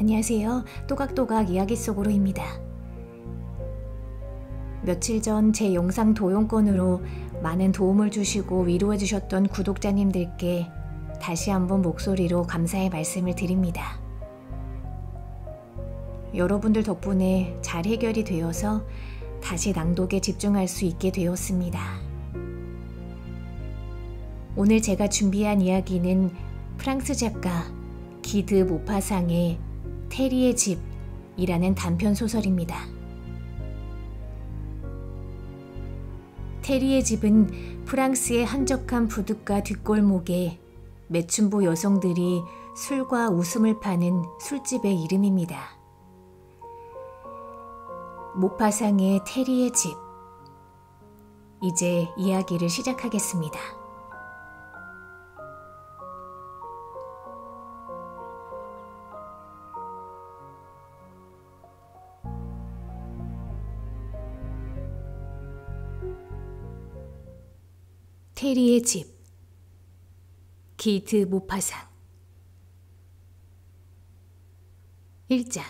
안녕하세요. 또각또각 이야기 속으로입니다. 며칠 전 제 영상 도용권으로 많은 도움을 주시고 위로해 주셨던 구독자님들께 다시 한번 목소리로 감사의 말씀을 드립니다. 여러분들 덕분에 잘 해결이 되어서 다시 낭독에 집중할 수 있게 되었습니다. 오늘 제가 준비한 이야기는 프랑스 작가 기드 모파상의 테리의 집이라는 단편 소설입니다. 테리의 집은 프랑스의 한적한 부둣가 뒷골목에 매춘부 여성들이 술과 웃음을 파는 술집의 이름입니다. 모파상의 테리의 집. 이제 이야기를 시작하겠습니다. 테리의 집 기트 모파상 1장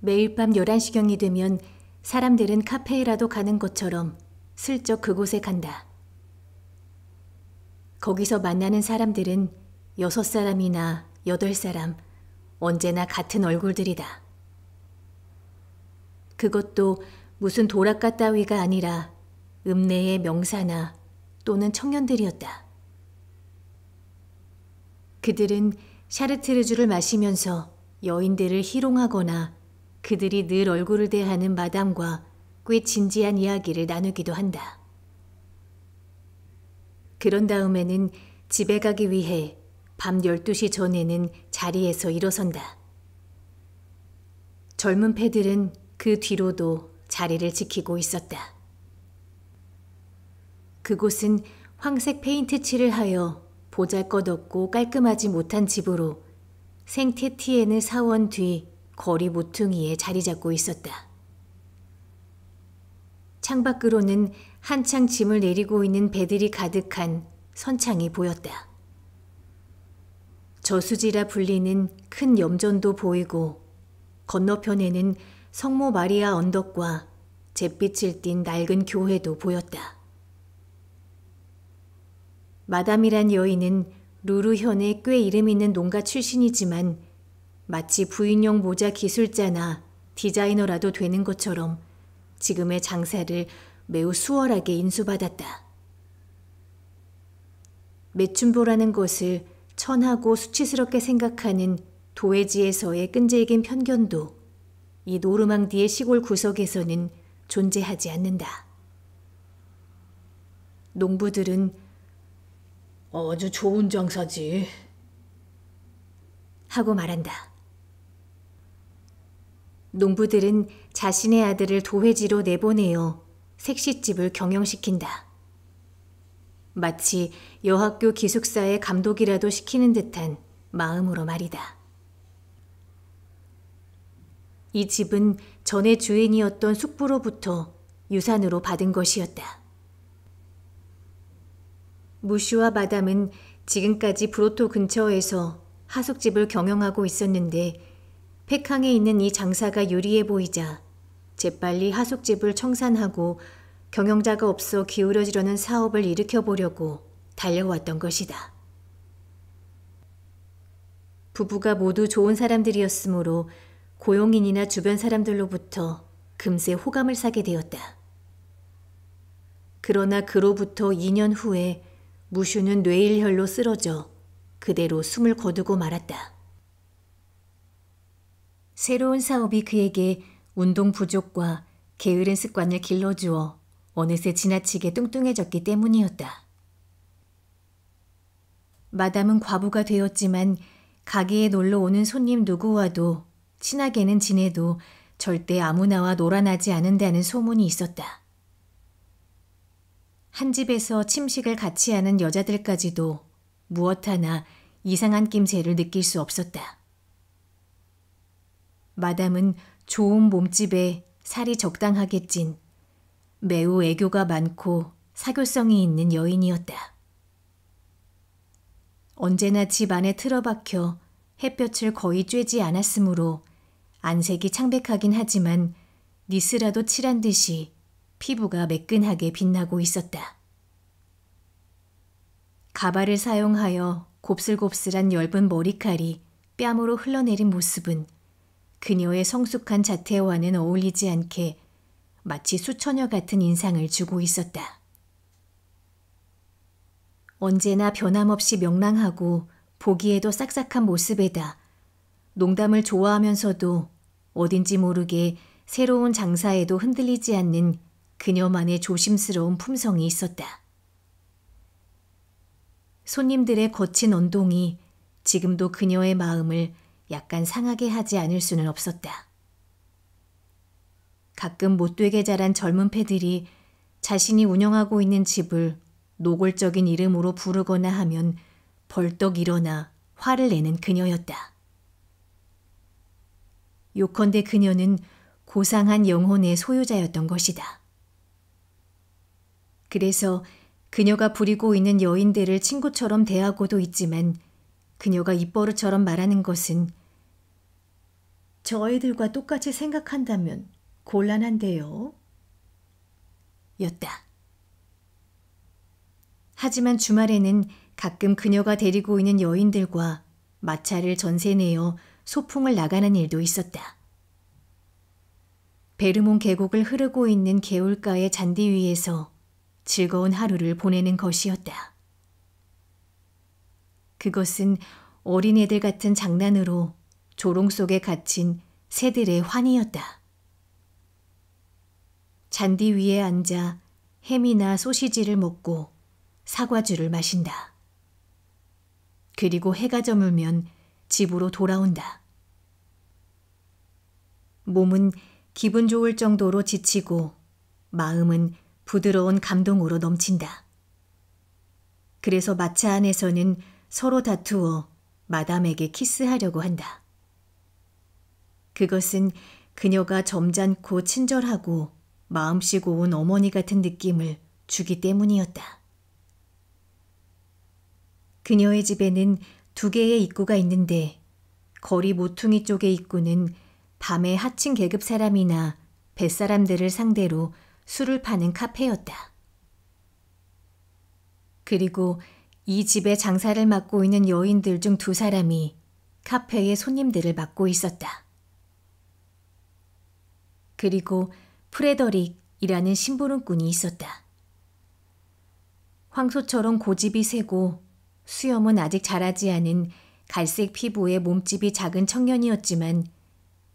매일 밤 11시경이 되면 사람들은 카페에라도 가는 것처럼 슬쩍 그곳에 간다. 거기서 만나는 사람들은 여섯 사람이나 여덟 사람, 언제나 같은 얼굴들이다. 그것도 무슨 도락가 따위가 아니라 읍내의 명사나 또는 청년들이었다. 그들은 샤르트르주를 마시면서 여인들을 희롱하거나 그들이 늘 얼굴을 대하는 마담과 꽤 진지한 이야기를 나누기도 한다. 그런 다음에는 집에 가기 위해 밤 12시 전에는 자리에서 일어선다. 젊은 패들은 그 뒤로도 자리를 지키고 있었다. 그곳은 황색 페인트 칠을 하여 보잘 것 없고 깔끔하지 못한 집으로 생태티에는 사원 뒤 거리 모퉁이에 자리 잡고 있었다. 창밖으로는 한창 짐을 내리고 있는 배들이 가득한 선창이 보였다. 저수지라 불리는 큰 염전도 보이고 건너편에는 성모 마리아 언덕과 잿빛을 띤 낡은 교회도 보였다. 마담이란 여인은 루루현의 꽤 이름 있는 농가 출신이지만 마치 부인용 모자 기술자나 디자이너라도 되는 것처럼 지금의 장사를 매우 수월하게 인수받았다. 매춘보라는 것을 천하고 수치스럽게 생각하는 도회지에서의 끈질긴 편견도 이 노르망디의 시골 구석에서는 존재하지 않는다. 농부들은 어, 아주 좋은 장사지. 하고 말한다. 농부들은 자신의 아들을 도회지로 내보내어 색시집을 경영시킨다. 마치 여학교 기숙사의 감독이라도 시키는 듯한 마음으로 말이다. 이 집은 전에 주인이었던 숙부로부터 유산으로 받은 것이었다. 무슈와 마담은 지금까지 브로토 근처에서 하숙집을 경영하고 있었는데 팩항에 있는 이 장사가 유리해 보이자 재빨리 하숙집을 청산하고 경영자가 없어 기울어지려는 사업을 일으켜 보려고 달려왔던 것이다. 부부가 모두 좋은 사람들이었으므로 고용인이나 주변 사람들로부터 금세 호감을 사게 되었다. 그러나 그로부터 2년 후에 무슈는 뇌일혈로 쓰러져 그대로 숨을 거두고 말았다. 새로운 사업이 그에게 운동 부족과 게으른 습관을 길러주어 어느새 지나치게 뚱뚱해졌기 때문이었다. 마담은 과부가 되었지만 가게에 놀러 오는 손님 누구와도 친하게는 지내도 절대 아무나와 놀아나지 않는다는 소문이 있었다. 한 집에서 침식을 같이 하는 여자들까지도 무엇 하나 이상한 낌새를 느낄 수 없었다. 마담은 좋은 몸집에 살이 적당하게 찐 매우 애교가 많고 사교성이 있는 여인이었다. 언제나 집 안에 틀어박혀 햇볕을 거의 쬐지 않았으므로 안색이 창백하긴 하지만 니스라도 칠한 듯이 피부가 매끈하게 빛나고 있었다. 가발을 사용하여 곱슬곱슬한 엷은 머리칼이 뺨으로 흘러내린 모습은 그녀의 성숙한 자태와는 어울리지 않게 마치 수처녀 같은 인상을 주고 있었다. 언제나 변함없이 명랑하고 보기에도 싹싹한 모습에다 농담을 좋아하면서도 어딘지 모르게 새로운 장사에도 흔들리지 않는 그녀만의 조심스러운 품성이 있었다. 손님들의 거친 언동이 지금도 그녀의 마음을 약간 상하게 하지 않을 수는 없었다. 가끔 못되게 자란 젊은 패들이 자신이 운영하고 있는 집을 노골적인 이름으로 부르거나 하면 벌떡 일어나 화를 내는 그녀였다. 요컨대 그녀는 고상한 영혼의 소유자였던 것이다. 그래서 그녀가 부리고 있는 여인들을 친구처럼 대하고도 있지만 그녀가 입버릇처럼 말하는 것은 저희들과 똑같이 생각한다면 곤란한데요. 였다. 하지만 주말에는 가끔 그녀가 데리고 있는 여인들과 마차를 전세 내어 소풍을 나가는 일도 있었다. 베르몬 계곡을 흐르고 있는 개울가의 잔디 위에서 즐거운 하루를 보내는 것이었다. 그것은 어린애들 같은 장난으로 조롱 속에 갇힌 새들의 환이었다 잔디 위에 앉아 햄이나 소시지를 먹고 사과주를 마신다. 그리고 해가 저물면 집으로 돌아온다. 몸은 기분 좋을 정도로 지치고 마음은 부드러운 감동으로 넘친다. 그래서 마차 안에서는 서로 다투어 마담에게 키스하려고 한다. 그것은 그녀가 점잖고 친절하고 마음씨 고운 어머니 같은 느낌을 주기 때문이었다. 그녀의 집에는 두 개의 입구가 있는데 거리 모퉁이 쪽의 입구는 밤에 하층 계급 사람이나 뱃사람들을 상대로 술을 파는 카페였다. 그리고 이 집의 장사를 맡고 있는 여인들 중 두 사람이 카페의 손님들을 맡고 있었다. 그리고 프레더릭이라는 심부름꾼이 있었다. 황소처럼 고집이 세고 수염은 아직 자라지 않은 갈색 피부에 몸집이 작은 청년이었지만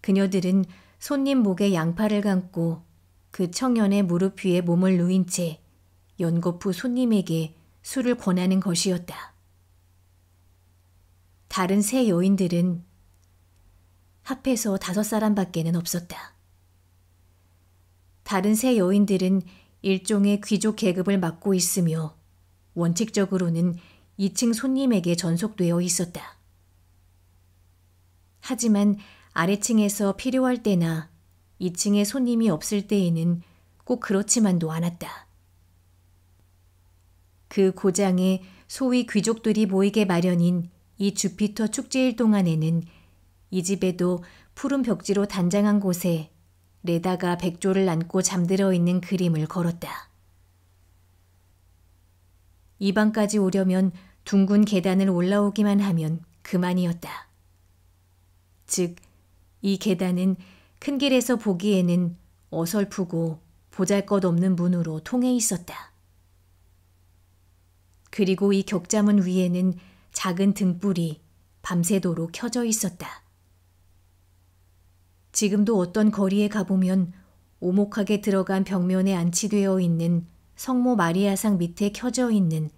그녀들은 손님 목에 양팔을 감고 그 청년의 무릎 위에 몸을 누인 채 연거푸 손님에게 술을 권하는 것이었다. 다른 세 여인들은 합해서 다섯 사람밖에는 없었다. 다른 세 여인들은 일종의 귀족 계급을 맡고 있으며 원칙적으로는 2층 손님에게 전속되어 있었다. 하지만 아래층에서 필요할 때나 2층에 손님이 없을 때에는 꼭 그렇지만도 않았다. 그 고장에 소위 귀족들이 모이게 마련인 이 주피터 축제일 동안에는 이 집에도 푸른 벽지로 단장한 곳에 레다가 백조를 안고 잠들어 있는 그림을 걸었다. 이 방까지 오려면 둥근 계단을 올라오기만 하면 그만이었다. 즉, 이 계단은 큰 길에서 보기에는 어설프고 보잘것없는 문으로 통해 있었다. 그리고 이 격자문 위에는 작은 등불이 밤새도록 켜져 있었다. 지금도 어떤 거리에 가보면 오목하게 들어간 벽면에 안치되어 있는 성모 마리아상 밑에 켜져 있는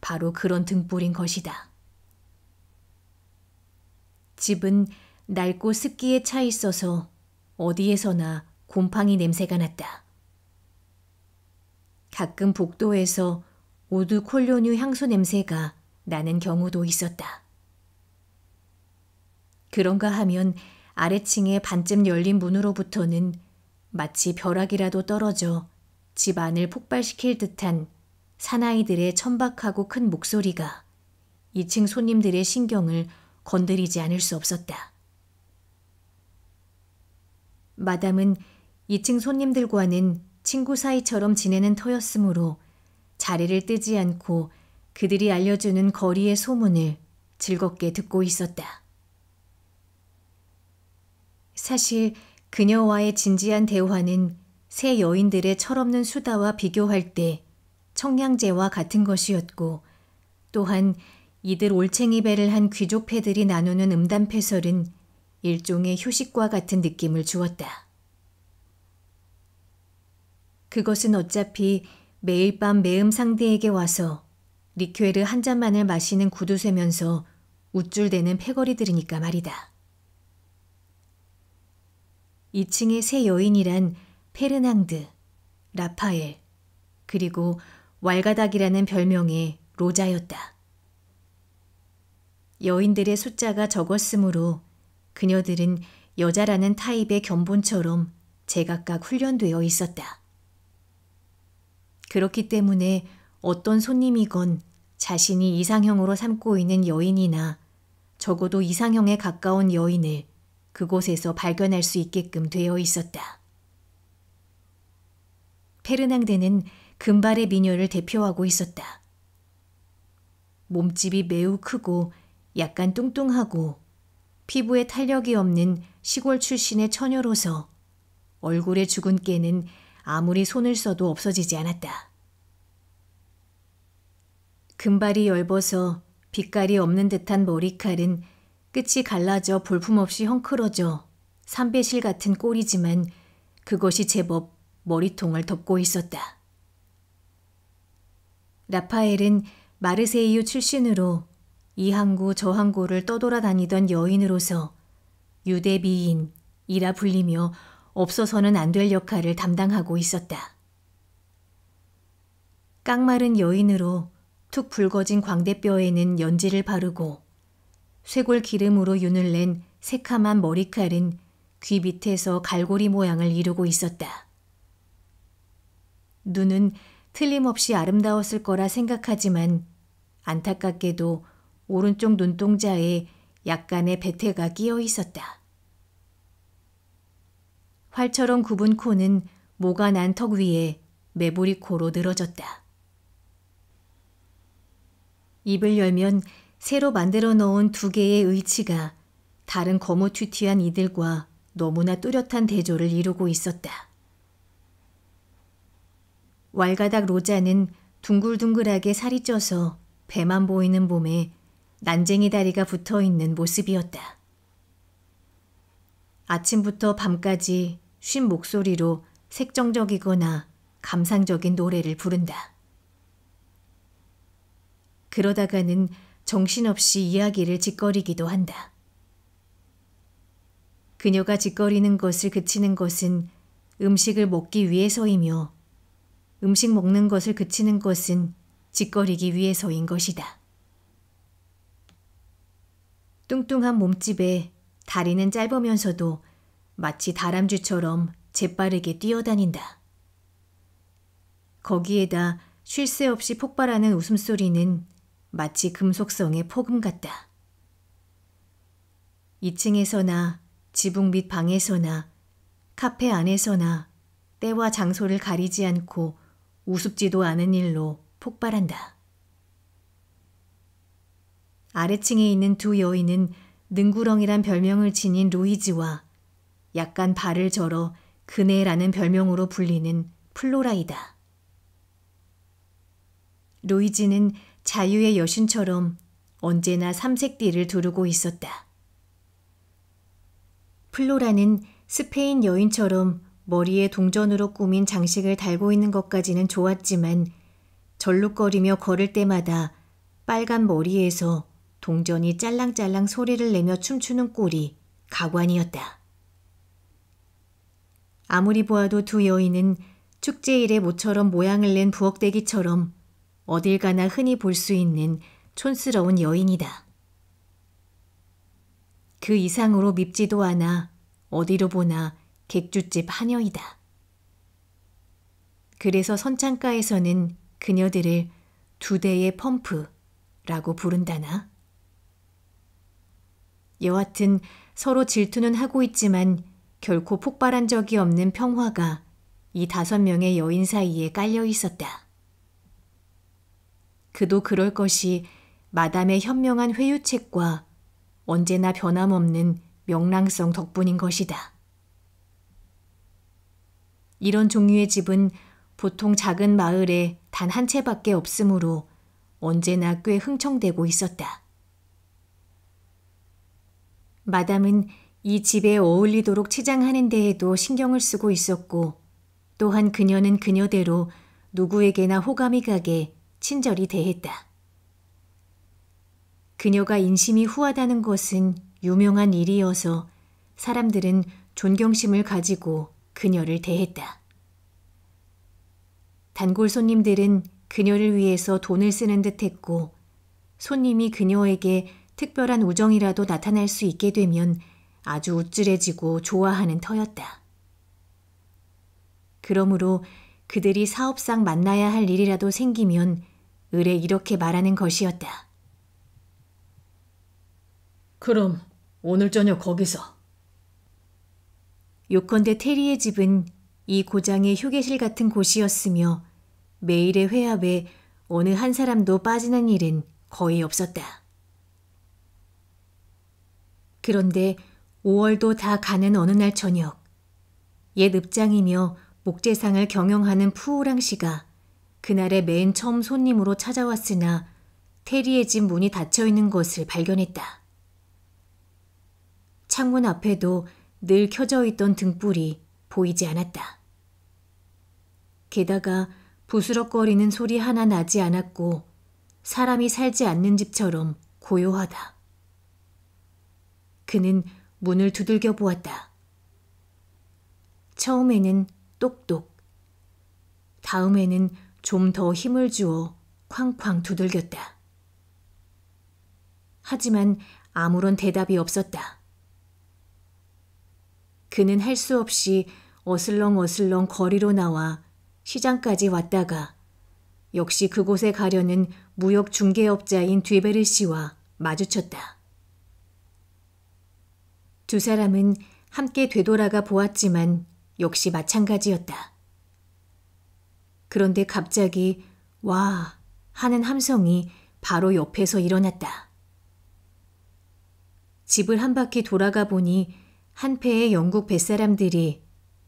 바로 그런 등불인 것이다. 집은 낡고 습기에 차 있어서 어디에서나 곰팡이 냄새가 났다. 가끔 복도에서 오드 콜로뉴 향수 냄새가 나는 경우도 있었다. 그런가 하면 아래층의 반쯤 열린 문으로부터는 마치 벼락이라도 떨어져 집 안을 폭발시킬 듯한 사나이들의 천박하고 큰 목소리가 2층 손님들의 신경을 건드리지 않을 수 없었다. 마담은 2층 손님들과는 친구 사이처럼 지내는 터였으므로 자리를 뜨지 않고 그들이 알려주는 거리의 소문을 즐겁게 듣고 있었다. 사실 그녀와의 진지한 대화는 새 여인들의 철없는 수다와 비교할 때 청량제와 같은 것이었고 또한 이들 올챙이 배를 한 귀족 패들이 나누는 음담패설은 일종의 휴식과 같은 느낌을 주었다. 그것은 어차피 매일 밤 매음 상대에게 와서 리큐에르 한 잔만을 마시는 구두쇠면서 우쭐대는 패거리들이니까 말이다. 2층의 세 여인이란 페르낭드, 라파엘, 그리고 왈가닥이라는 별명의 로자였다. 여인들의 숫자가 적었으므로 그녀들은 여자라는 타입의 견본처럼 제각각 훈련되어 있었다. 그렇기 때문에 어떤 손님이건 자신이 이상형으로 삼고 있는 여인이나 적어도 이상형에 가까운 여인을 그곳에서 발견할 수 있게끔 되어 있었다. 페르낭데는 금발의 미녀를 대표하고 있었다. 몸집이 매우 크고 약간 뚱뚱하고 피부에 탄력이 없는 시골 출신의 처녀로서 얼굴에 죽은 깨는 아무리 손을 써도 없어지지 않았다. 금발이 엷어서 빛깔이 없는 듯한 머리칼은 끝이 갈라져 볼품없이 헝클어져 삼배실 같은 꼴이지만 그것이 제법 머리통을 덮고 있었다. 라파엘은 마르세이유 출신으로 이 항구 저 항구를 떠돌아다니던 여인으로서 유대비인이라 불리며 없어서는 안 될 역할을 담당하고 있었다. 깡마른 여인으로 툭 붉어진 광대뼈에는 연지를 바르고 쇄골 기름으로 윤을 낸 새카만 머리칼은 귀 밑에서 갈고리 모양을 이루고 있었다. 눈은 틀림없이 아름다웠을 거라 생각하지만 안타깝게도 오른쪽 눈동자에 약간의 배태가 끼어 있었다. 활처럼 굽은 코는 모가 난 턱 위에 매부리 코로 늘어졌다. 입을 열면 새로 만들어 넣은 두 개의 의치가 다른 거무튀튀한 이들과 너무나 뚜렷한 대조를 이루고 있었다. 왈가닥 로자는 둥글둥글하게 살이 쪄서 배만 보이는 봄에 난쟁이 다리가 붙어 있는 모습이었다. 아침부터 밤까지 쉰 목소리로 색정적이거나 감상적인 노래를 부른다. 그러다가는 정신없이 이야기를 짓거리기도 한다. 그녀가 짓거리는 것을 그치는 것은 음식을 먹기 위해서이며 음식 먹는 것을 그치는 것은 짓거리기 위해서인 것이다. 뚱뚱한 몸집에 다리는 짧으면서도 마치 다람쥐처럼 재빠르게 뛰어다닌다. 거기에다 쉴 새 없이 폭발하는 웃음소리는 마치 금속성의 폭음 같다. 2층에서나 지붕 밑 방에서나 카페 안에서나 때와 장소를 가리지 않고 우습지도 않은 일로 폭발한다. 아래층에 있는 두 여인은 능구렁이란 별명을 지닌 루이즈와 약간 발을 절어 그네라는 별명으로 불리는 플로라이다. 루이즈는 자유의 여신처럼 언제나 삼색띠를 두르고 있었다. 플로라는 스페인 여인처럼 머리에 동전으로 꾸민 장식을 달고 있는 것까지는 좋았지만 절룩거리며 걸을 때마다 빨간 머리에서 동전이 짤랑짤랑 소리를 내며 춤추는 꼴이 가관이었다. 아무리 보아도 두 여인은 축제일에 모처럼 모양을 낸 부엌대기처럼 어딜 가나 흔히 볼 수 있는 촌스러운 여인이다. 그 이상으로 밉지도 않아 어디로 보나 객주집 하녀이다. 그래서 선창가에서는 그녀들을 두 대의 펌프라고 부른다나? 여하튼 서로 질투는 하고 있지만 결코 폭발한 적이 없는 평화가 이 다섯 명의 여인 사이에 깔려 있었다. 그도 그럴 것이 마담의 현명한 회유책과 언제나 변함없는 명랑성 덕분인 것이다. 이런 종류의 집은 보통 작은 마을에 단 한 채밖에 없으므로 언제나 꽤 흥청대고 있었다. 마담은 이 집에 어울리도록 치장하는 데에도 신경을 쓰고 있었고 또한 그녀는 그녀대로 누구에게나 호감이 가게 친절히 대했다. 그녀가 인심이 후하다는 것은 유명한 일이어서 사람들은 존경심을 가지고 그녀를 대했다. 단골 손님들은 그녀를 위해서 돈을 쓰는 듯 했고 손님이 그녀에게 특별한 우정이라도 나타날 수 있게 되면 아주 우쭐해지고 좋아하는 터였다. 그러므로 그들이 사업상 만나야 할 일이라도 생기면 의뢰 이렇게 말하는 것이었다. 그럼 오늘 저녁 거기서. 요컨대 테리의 집은 이 고장의 휴게실 같은 곳이었으며 매일의 회합에 어느 한 사람도 빠지는 일은 거의 없었다. 그런데 5월도 다 가는 어느 날 저녁, 옛 읍장이며 목재상을 경영하는 푸우랑 씨가 그날의 맨 처음 손님으로 찾아왔으나 테리의 집 문이 닫혀 있는 것을 발견했다. 창문 앞에도 늘 켜져 있던 등불이 보이지 않았다. 게다가 부스럭거리는 소리 하나 나지 않았고 사람이 살지 않는 집처럼 고요하다. 그는 문을 두들겨 보았다. 처음에는 똑똑, 다음에는 좀 더 힘을 주어 쾅쾅 두들겼다. 하지만 아무런 대답이 없었다. 그는 할 수 없이 어슬렁어슬렁 거리로 나와 시장까지 왔다가 역시 그곳에 가려는 무역 중개업자인 뒤베르 씨와 마주쳤다. 두 사람은 함께 되돌아가 보았지만 역시 마찬가지였다. 그런데 갑자기 와 하는 함성이 바로 옆에서 일어났다. 집을 한 바퀴 돌아가 보니 한패의 영국 뱃사람들이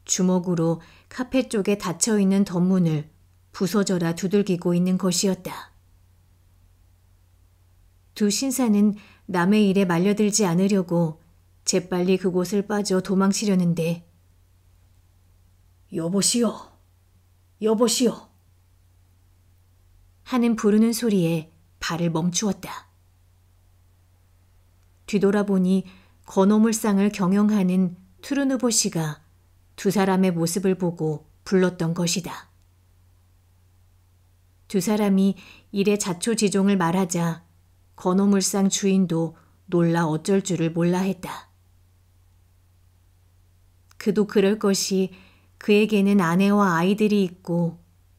주먹으로 카펫 쪽에 닫혀 있는 덧문을 부서져라 두들기고 있는 것이었다. 두 신사는 남의 일에 말려들지 않으려고 재빨리 그곳을 빠져 도망치려는데 여보시오, 여보시오. 하는 부르는 소리에 발을 멈추었다. 뒤돌아보니 건어물상을 경영하는 트르누보 씨가 두 사람의 모습을 보고 불렀던 것이다. 두 사람이 일의 자초지종을 말하자 건어물상 주인도 놀라 어쩔 줄을 몰라 했다. 그도 그럴 것이 그에게는 아내와 아이들이 있고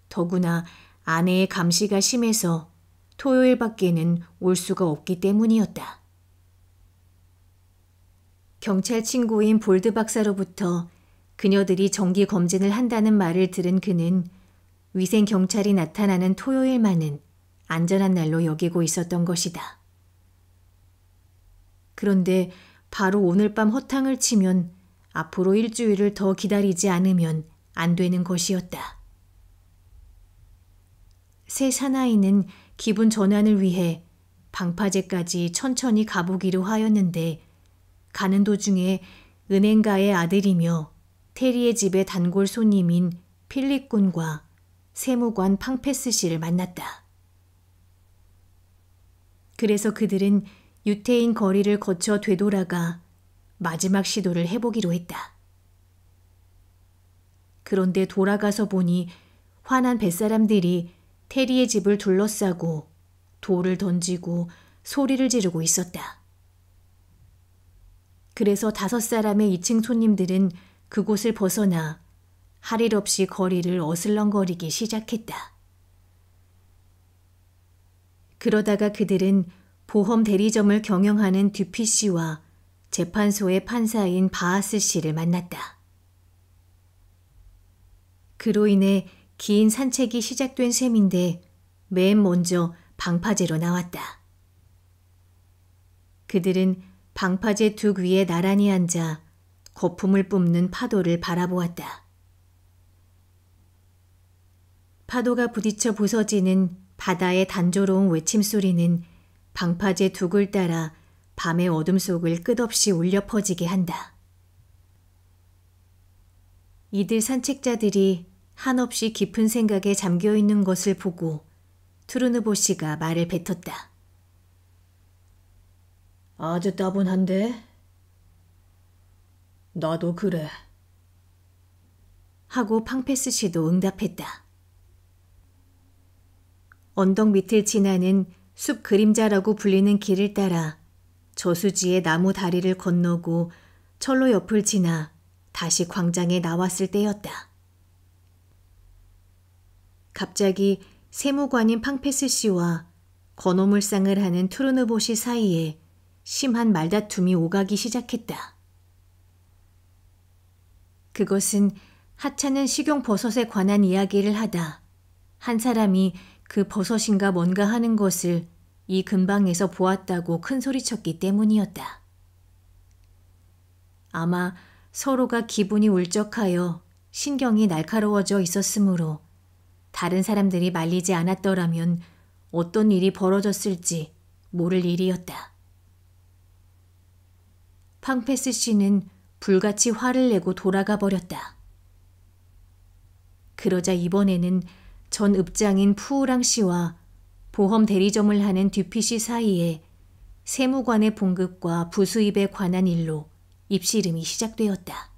더구나 아내의 감시가 심해서 토요일 밖에는 올 수가 없기 때문이었다. 경찰 친구인 볼드 박사로부터 그녀들이 정기 검진을 한다는 말을 들은 그는 위생 경찰이 나타나는 토요일만은 안전한 날로 여기고 있었던 것이다. 그런데 바로 오늘 밤 허탕을 치면 앞으로 일주일을 더 기다리지 않으면 안 되는 것이었다. 새 사나이는 기분 전환을 위해 방파제까지 천천히 가보기로 하였는데 가는 도중에 은행가의 아들이며 테리의 집의 단골 손님인 필립군과 세무관 팡페스 씨를 만났다. 그래서 그들은 유태인 거리를 거쳐 되돌아가 마지막 시도를 해보기로 했다. 그런데 돌아가서 보니 화난 뱃사람들이 테리의 집을 둘러싸고 돌을 던지고 소리를 지르고 있었다. 그래서 다섯 사람의 2층 손님들은 그곳을 벗어나 할 일 없이 거리를 어슬렁거리기 시작했다. 그러다가 그들은 보험 대리점을 경영하는 듀피 씨와 재판소의 판사인 바하스 씨를 만났다. 그로 인해 긴 산책이 시작된 셈인데 맨 먼저 방파제로 나왔다. 그들은 방파제 둑 위에 나란히 앉아 거품을 뿜는 파도를 바라보았다. 파도가 부딪혀 부서지는 바다의 단조로운 외침 소리는 방파제 둑을 따라 밤의 어둠 속을 끝없이 울려 퍼지게 한다. 이들 산책자들이 한없이 깊은 생각에 잠겨 있는 것을 보고 트루누보 씨가 말을 뱉었다. 아주 따분한데? 나도 그래. 하고 팡페스 씨도 응답했다. 언덕 밑을 지나는 숲 그림자라고 불리는 길을 따라 저수지의 나무 다리를 건너고 철로 옆을 지나 다시 광장에 나왔을 때였다. 갑자기 세무관인 팡페스 씨와 건어물상을 하는 투르누보시 사이에 심한 말다툼이 오가기 시작했다. 그것은 하찮은 식용 버섯에 관한 이야기를 하다 한 사람이 그 버섯인가 뭔가 하는 것을 이 근방에서 보았다고 큰 소리쳤기 때문이었다. 아마 서로가 기분이 울적하여 신경이 날카로워져 있었으므로 다른 사람들이 말리지 않았더라면 어떤 일이 벌어졌을지 모를 일이었다. 팡페스 씨는 불같이 화를 내고 돌아가 버렸다. 그러자 이번에는 전 읍장인 푸우랑 씨와 보험 대리점을 하는 듀피시 사이에 세무관의 봉급과 부수입에 관한 일로 입씨름이 시작되었다.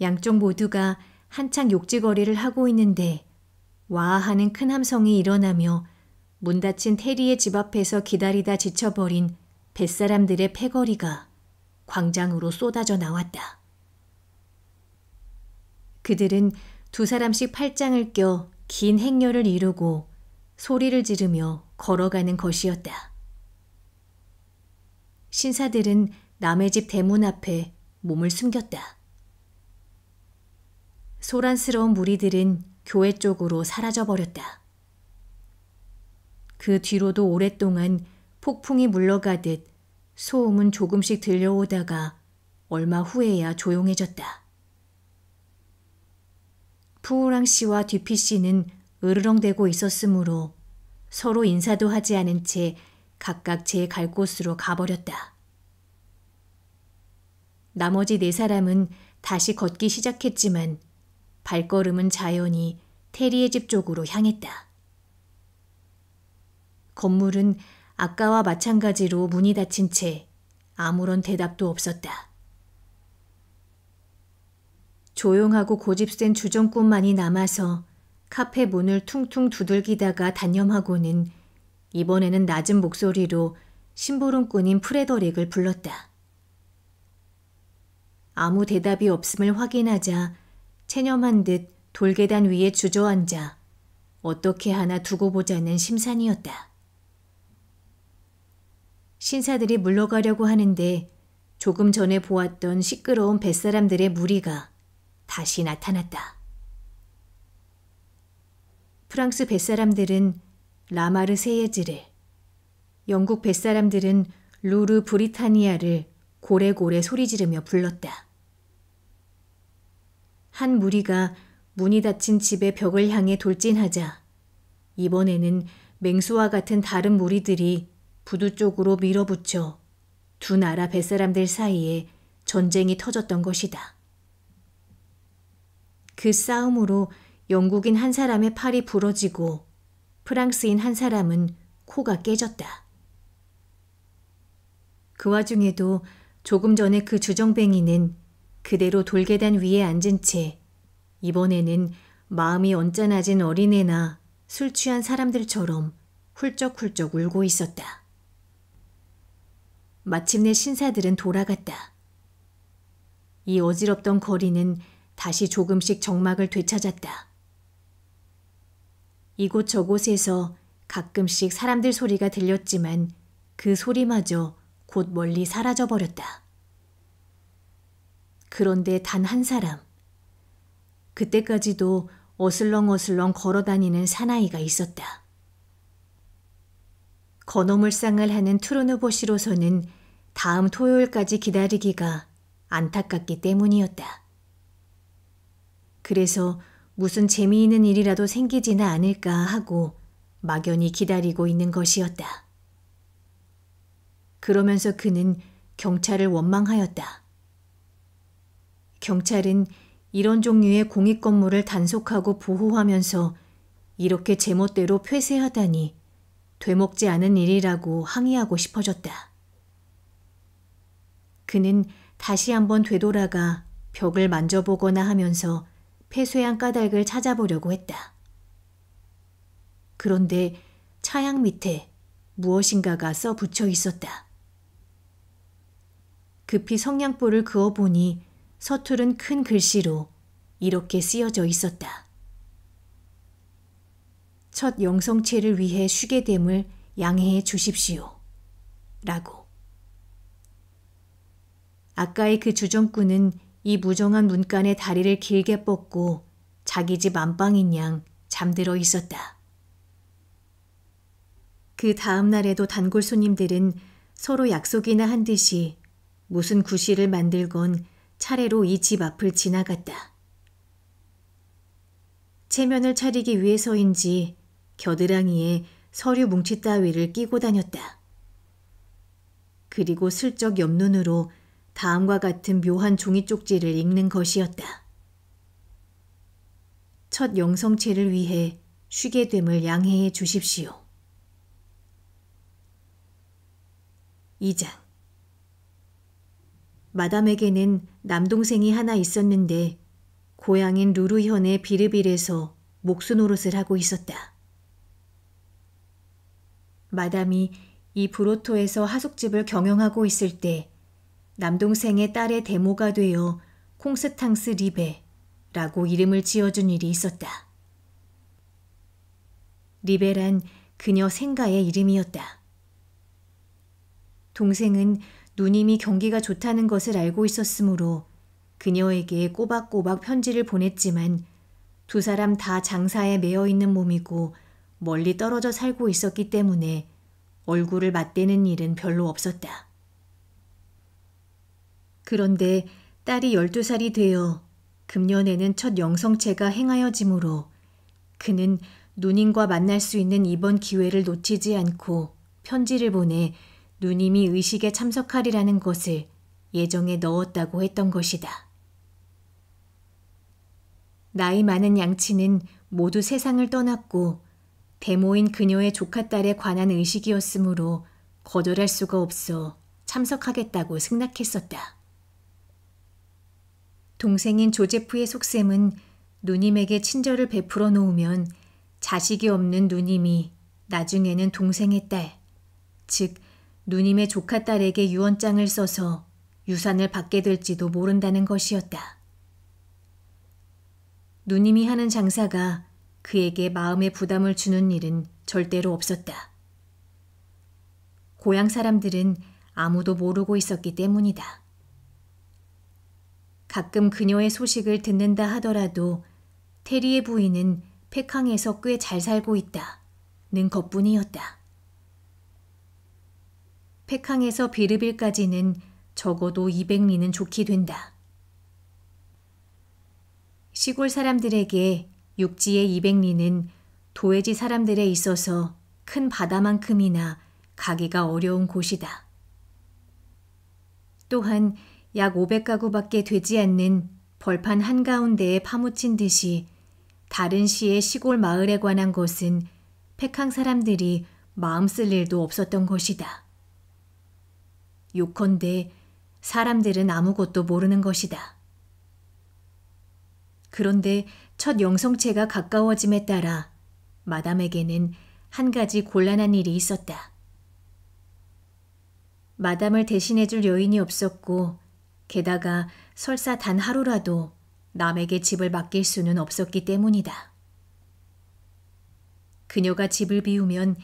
양쪽 모두가 한창 욕지거리를 하고 있는데 와하는 큰 함성이 일어나며 문 닫힌 테리의 집 앞에서 기다리다 지쳐버린 뱃사람들의 패거리가 광장으로 쏟아져 나왔다. 그들은 두 사람씩 팔짱을 껴긴 행렬을 이루고 소리를 지르며 걸어가는 것이었다. 신사들은 남의 집 대문 앞에 몸을 숨겼다. 소란스러운 무리들은 교회 쪽으로 사라져버렸다. 그 뒤로도 오랫동안 폭풍이 물러가듯 소음은 조금씩 들려오다가 얼마 후에야 조용해졌다. 푸우랑 씨와 뒤피 씨는 으르렁대고 있었으므로 서로 인사도 하지 않은 채 각각 제 갈 곳으로 가버렸다. 나머지 네 사람은 다시 걷기 시작했지만 발걸음은 자연히 테리의 집 쪽으로 향했다. 건물은 아까와 마찬가지로 문이 닫힌 채 아무런 대답도 없었다. 조용하고 고집센 주정꾼만이 남아서 카페 문을 퉁퉁 두들기다가 단념하고는 이번에는 낮은 목소리로 심부름꾼인 프레더릭을 불렀다. 아무 대답이 없음을 확인하자 체념한 듯 돌계단 위에 주저앉아 어떻게 하나 두고 보자는 심산이었다. 신사들이 물러가려고 하는데 조금 전에 보았던 시끄러운 뱃사람들의 무리가 다시 나타났다. 프랑스 뱃사람들은 라마르 세예지를, 영국 뱃사람들은 루르 브리타니아를 고래고래 소리 지르며 불렀다. 한 무리가 문이 닫힌 집의 벽을 향해 돌진하자 이번에는 맹수와 같은 다른 무리들이 부두 쪽으로 밀어붙여 두 나라 뱃사람들 사이에 전쟁이 터졌던 것이다. 그 싸움으로 영국인 한 사람의 팔이 부러지고 프랑스인 한 사람은 코가 깨졌다. 그 와중에도 조금 전에 그 주정뱅이는 그대로 돌계단 위에 앉은 채 이번에는 마음이 언짢아진 어린애나 술 취한 사람들처럼 훌쩍훌쩍 울고 있었다. 마침내 신사들은 돌아갔다. 이 어지럽던 거리는 다시 조금씩 정막을 되찾았다. 이곳저곳에서 가끔씩 사람들 소리가 들렸지만 그 소리마저 곧 멀리 사라져 버렸다. 그런데 단 한 사람. 그때까지도 어슬렁어슬렁 걸어 다니는 사나이가 있었다. 건어물상을 하는 트루누보시로서는 다음 토요일까지 기다리기가 안타깝기 때문이었다. 그래서 무슨 재미있는 일이라도 생기지는 않을까 하고 막연히 기다리고 있는 것이었다. 그러면서 그는 경찰을 원망하였다. 경찰은 이런 종류의 공익 건물을 단속하고 보호하면서 이렇게 제멋대로 폐쇄하다니 되먹지 않은 일이라고 항의하고 싶어졌다. 그는 다시 한번 되돌아가 벽을 만져보거나 하면서 폐쇄한 까닭을 찾아보려고 했다. 그런데 차양 밑에 무엇인가가 써 붙여 있었다. 급히 성냥볼을 그어보니 서투른 큰 글씨로 이렇게 쓰여져 있었다. 첫 영성체를 위해 쉬게 됨을 양해해 주십시오. 라고. 아까의 그 주정꾼은 이 무정한 문간에 다리를 길게 뻗고 자기 집 안방인 양 잠들어 있었다. 그 다음 날에도 단골 손님들은 서로 약속이나 한 듯이 무슨 구실을 만들건 차례로 이 집 앞을 지나갔다. 체면을 차리기 위해서인지 겨드랑이에 서류 뭉치 따위를 끼고 다녔다. 그리고 슬쩍 옆눈으로 다음과 같은 묘한 종이 쪽지를 읽는 것이었다. 첫 영성체를 위해 쉬게 됨을 양해해 주십시오. 2장 마담에게는 남동생이 하나 있었는데 고향인 루루현의 비르빌에서 목수노릇을 하고 있었다. 마담이 이 브로토에서 하숙집을 경영하고 있을 때 남동생의 딸의 데모가 되어 콩스탕스 리베라고 이름을 지어준 일이 있었다. 리베란 그녀 생가의 이름이었다. 동생은 누님이 경기가 좋다는 것을 알고 있었으므로 그녀에게 꼬박꼬박 편지를 보냈지만 두 사람 다 장사에 매여 있는 몸이고 멀리 떨어져 살고 있었기 때문에 얼굴을 맞대는 일은 별로 없었다. 그런데 딸이 12살이 되어 금년에는 첫 영성체가 행하여지므로 그는 누님과 만날 수 있는 이번 기회를 놓치지 않고 편지를 보내 누님이 의식에 참석하리라는 것을 예정에 넣었다고 했던 것이다. 나이 많은 양치는 모두 세상을 떠났고 대모인 그녀의 조카딸에 관한 의식이었으므로 거절할 수가 없어 참석하겠다고 승낙했었다. 동생인 조제프의 속셈은 누님에게 친절을 베풀어 놓으면 자식이 없는 누님이 나중에는 동생의 딸, 즉 누님의 조카 딸에게 유언장을 써서 유산을 받게 될지도 모른다는 것이었다. 누님이 하는 장사가 그에게 마음의 부담을 주는 일은 절대로 없었다. 고향 사람들은 아무도 모르고 있었기 때문이다. 가끔 그녀의 소식을 듣는다 하더라도 테리의 부인은 팩캉에서꽤 잘 살고 있다. 는 것뿐이었다. 팩항에서 비르빌까지는 적어도 200리는 좋게 된다. 시골 사람들에게 육지의 200리는 도해지 사람들에 있어서 큰 바다만큼이나 가기가 어려운 곳이다. 또한 약 500가구밖에 되지 않는 벌판 한가운데에 파묻힌 듯이 다른 시의 시골 마을에 관한 것은 패캉 사람들이 마음 쓸 일도 없었던 것이다. 요컨대 사람들은 아무것도 모르는 것이다. 그런데 첫 영성체가 가까워짐에 따라 마담에게는 한 가지 곤란한 일이 있었다. 마담을 대신해줄 여인이 없었고 게다가 설사 단 하루라도 남에게 집을 맡길 수는 없었기 때문이다. 그녀가 집을 비우면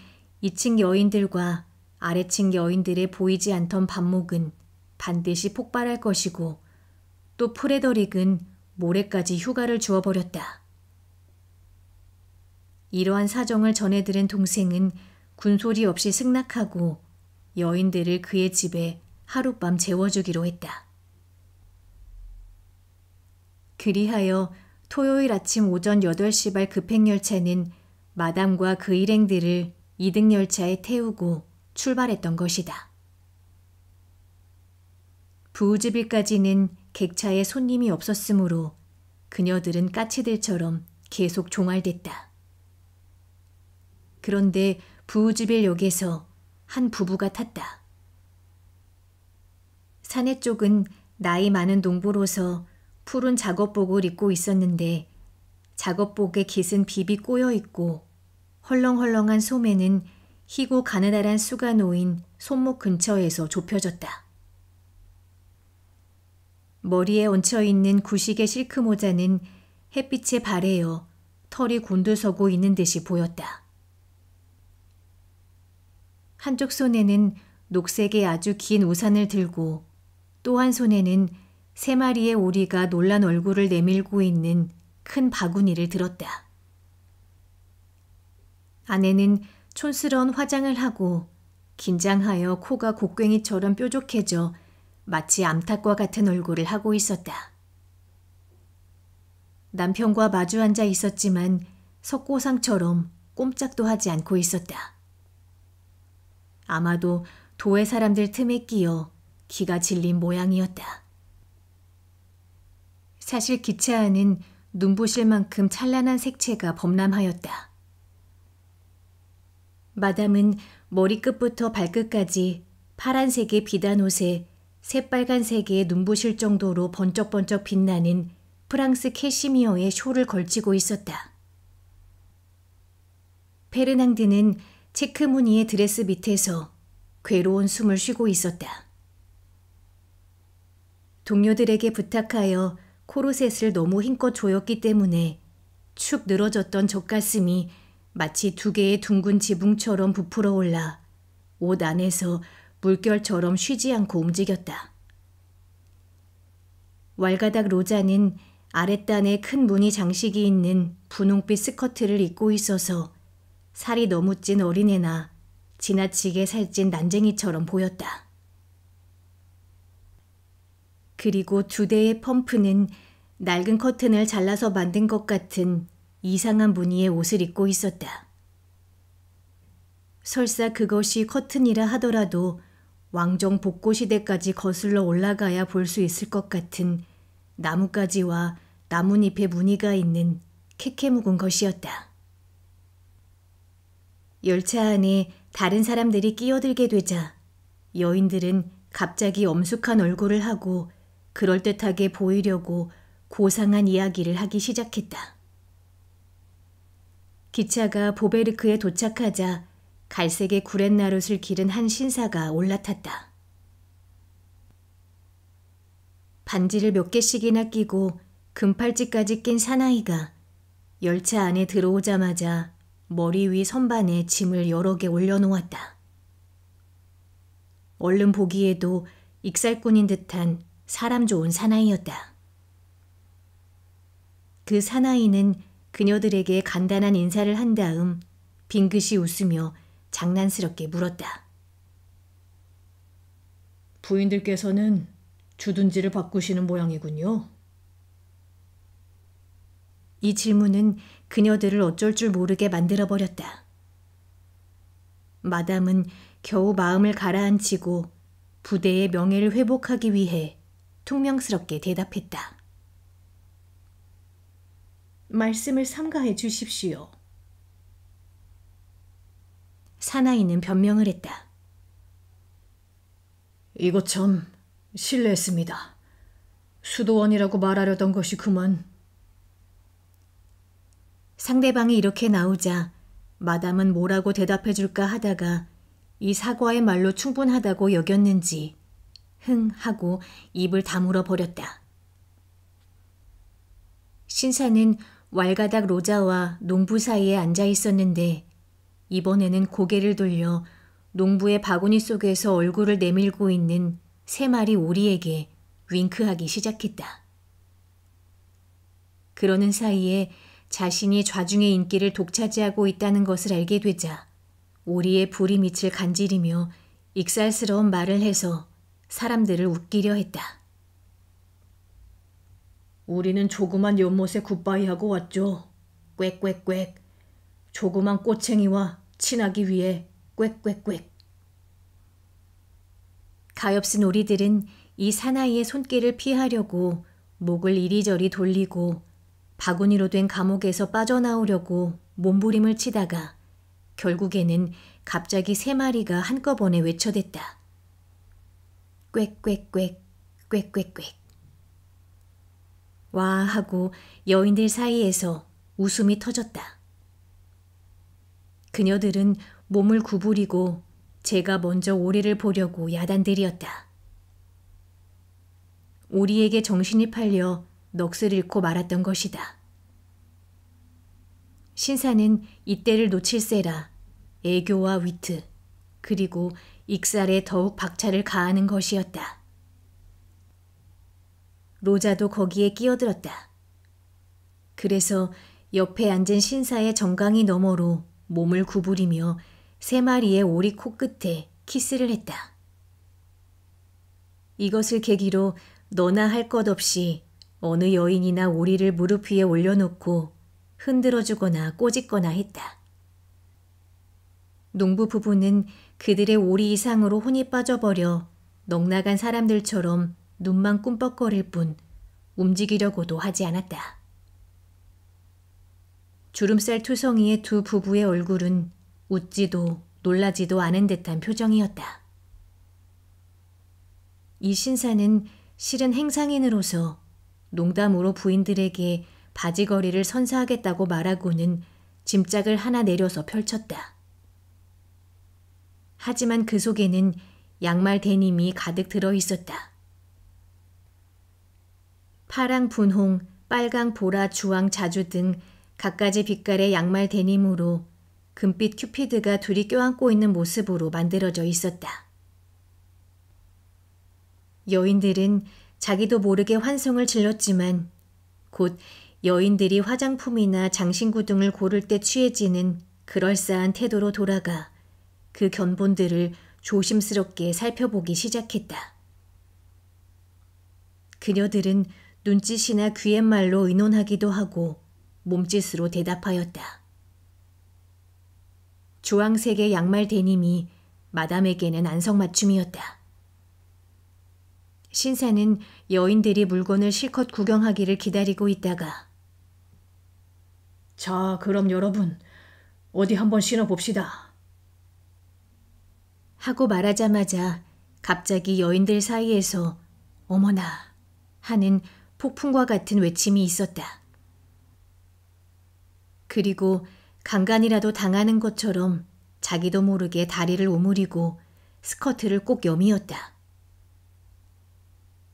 2층 여인들과 아래층 여인들의 보이지 않던 반목은 반드시 폭발할 것이고 또 프레더릭은 모레까지 휴가를 주어버렸다. 이러한 사정을 전해 들은 동생은 군소리 없이 승낙하고 여인들을 그의 집에 하룻밤 재워주기로 했다. 그리하여 토요일 아침 오전 8시 발 급행열차는 마담과 그 일행들을 2등 열차에 태우고 출발했던 것이다. 부우즈빌까지는 객차에 손님이 없었으므로 그녀들은 까치들처럼 계속 종알댔다. 그런데 부우즈빌역에서 한 부부가 탔다. 사내 쪽은 나이 많은 농부로서 푸른 작업복을 입고 있었는데 작업복에 깃은 빕이 꼬여 있고 헐렁헐렁한 소매는 희고 가느다란 수가 놓인 손목 근처에서 좁혀졌다. 머리에 얹혀 있는 구식의 실크 모자는 햇빛에 바래어 털이 곤두서고 있는 듯이 보였다. 한쪽 손에는 녹색의 아주 긴 우산을 들고 또 한 손에는 세 마리의 오리가 놀란 얼굴을 내밀고 있는 큰 바구니를 들었다. 아내는 촌스러운 화장을 하고 긴장하여 코가 곡괭이처럼 뾰족해져 마치 암탉과 같은 얼굴을 하고 있었다. 남편과 마주 앉아 있었지만 석고상처럼 꼼짝도 하지 않고 있었다. 아마도 도의 사람들 틈에 끼어 기가 질린 모양이었다. 사실 기차 안은 눈부실 만큼 찬란한 색채가 범람하였다. 마담은 머리끝부터 발끝까지 파란색의 비단 옷에 새빨간색의 눈부실 정도로 번쩍번쩍 빛나는 프랑스 캐시미어의 쇼를 걸치고 있었다. 페르낭드는 체크 무늬의 드레스 밑에서 괴로운 숨을 쉬고 있었다. 동료들에게 부탁하여 코르셋을 너무 힘껏 조였기 때문에 축 늘어졌던 젖가슴이 마치 두 개의 둥근 지붕처럼 부풀어 올라 옷 안에서 물결처럼 쉬지 않고 움직였다. 왈가닥 로자는 아랫단에 큰 무늬 장식이 있는 분홍빛 스커트를 입고 있어서 살이 너무 찐 어린애나 지나치게 살찐 난쟁이처럼 보였다. 그리고 두 대의 펌프는 낡은 커튼을 잘라서 만든 것 같은 이상한 무늬의 옷을 입고 있었다. 설사 그것이 커튼이라 하더라도 왕정 복고 시대까지 거슬러 올라가야 볼 수 있을 것 같은 나뭇가지와 나뭇잎의 무늬가 있는 캐캐 묵은 것이었다. 열차 안에 다른 사람들이 끼어들게 되자 여인들은 갑자기 엄숙한 얼굴을 하고 그럴듯하게 보이려고 고상한 이야기를 하기 시작했다. 기차가 보베르크에 도착하자 갈색의 구렛나룻을 기른 한 신사가 올라탔다. 반지를 몇 개씩이나 끼고 금팔찌까지 낀 사나이가 열차 안에 들어오자마자 머리 위 선반에 짐을 여러 개 올려놓았다. 얼른 보기에도 익살꾼인 듯한 사람 좋은 사나이였다. 그 사나이는 그녀들에게 간단한 인사를 한 다음 빙긋이 웃으며 장난스럽게 물었다. 부인들께서는 주둔지를 바꾸시는 모양이군요. 이 질문은 그녀들을 어쩔 줄 모르게 만들어버렸다. 마담은 겨우 마음을 가라앉히고 부대의 명예를 회복하기 위해 퉁명스럽게 대답했다. 말씀을 삼가해 주십시오. 사나이는 변명을 했다. 이것 참 실례했습니다. 수도원이라고 말하려던 것이 그만. 상대방이 이렇게 나오자 마담은 뭐라고 대답해 줄까 하다가 이 사과의 말로 충분하다고 여겼는지 흥 하고 입을 다물어 버렸다. 신사는 왈가닥 로자와 농부 사이에 앉아 있었는데 이번에는 고개를 돌려 농부의 바구니 속에서 얼굴을 내밀고 있는 세 마리 오리에게 윙크하기 시작했다. 그러는 사이에 자신이 좌중의 인기를 독차지하고 있다는 것을 알게 되자 오리의 불이 미칠 간지리며 익살스러운 말을 해서 사람들을 웃기려 했다. 우리는 조그만 연못에 굿바이하고 왔죠. 꽥꽥꽥. 조그만 꼬챙이와 친하기 위해 꽥꽥꽥. 가엾은 오리들은 이 사나이의 손길을 피하려고 목을 이리저리 돌리고 바구니로 된 감옥에서 빠져나오려고 몸부림을 치다가 결국에는 갑자기 세 마리가 한꺼번에 외쳐댔다. 꽥꽥꽥 꽥꽥꽥 와 하고 여인들 사이에서 웃음이 터졌다. 그녀들은 몸을 구부리고 제가 먼저 오리를 보려고 야단들이었다. 오리에게 정신이 팔려 넋을 잃고 말았던 것이다. 신사는 이때를 놓칠세라 애교와 위트 그리고 익살에 더욱 박차를 가하는 것이었다. 로자도 거기에 끼어들었다. 그래서 옆에 앉은 신사의 정강이 너머로 몸을 구부리며 세 마리의 오리 코끝에 키스를 했다. 이것을 계기로 너나 할 것 없이 어느 여인이나 오리를 무릎 위에 올려놓고 흔들어주거나 꼬집거나 했다. 농부 부부는 그들의 오리 이상으로 혼이 빠져버려 넉나간 사람들처럼 눈만 꿈뻑거릴 뿐 움직이려고도 하지 않았다. 주름살 투성이의 두 부부의 얼굴은 웃지도 놀라지도 않은 듯한 표정이었다. 이 신사는 실은 행상인으로서 농담으로 부인들에게 바지거리를 선사하겠다고 말하고는 짐짝을 하나 내려서 펼쳤다. 하지만 그 속에는 양말 데님이 가득 들어 있었다. 파랑, 분홍, 빨강, 보라, 주황, 자주 등 각가지 빛깔의 양말 데님으로 금빛 큐피드가 둘이 껴안고 있는 모습으로 만들어져 있었다. 여인들은 자기도 모르게 환성을 질렀지만 곧 여인들이 화장품이나 장신구 등을 고를 때 취해지는 그럴싸한 태도로 돌아가 그 견본들을 조심스럽게 살펴보기 시작했다. 그녀들은 눈짓이나 귀옛말로 의논하기도 하고 몸짓으로 대답하였다. 주황색의 양말 데님이 마담에게는 안성맞춤이었다. 신사는 여인들이 물건을 실컷 구경하기를 기다리고 있다가 자, 그럼 여러분 어디 한번 신어봅시다. 하고 말하자마자 갑자기 여인들 사이에서 어머나 하는 폭풍과 같은 외침이 있었다. 그리고 강간이라도 당하는 것처럼 자기도 모르게 다리를 오므리고 스커트를 꼭 여미었다.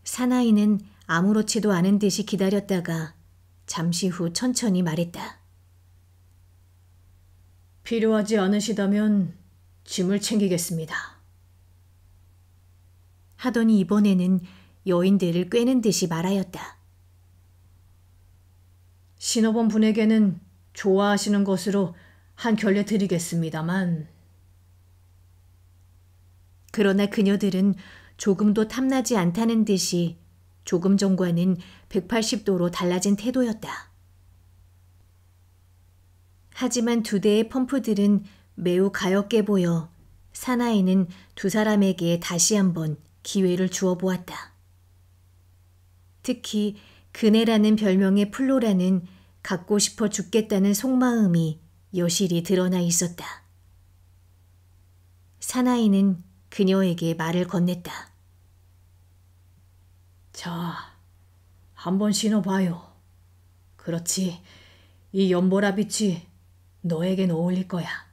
사나이는 아무렇지도 않은 듯이 기다렸다가 잠시 후 천천히 말했다. 필요하지 않으시다면 짐을 챙기겠습니다. 하더니 이번에는 여인들을 꿰는 듯이 말하였다. 신어본 분에게는 좋아하시는 것으로 한 결례 드리겠습니다만. 그러나 그녀들은 조금도 탐나지 않다는 듯이 조금 전과는 180도로 달라진 태도였다. 하지만 두 대의 펌프들은 매우 가엾게 보여 사나이는 두 사람에게 다시 한번 기회를 주어 보았다. 특히 그네라는 별명의 플로라는 갖고 싶어 죽겠다는 속마음이 여실히 드러나 있었다. 사나이는 그녀에게 말을 건넸다. 자, 한 번 신어봐요. 그렇지, 이 연보라 빛이 너에겐 어울릴 거야.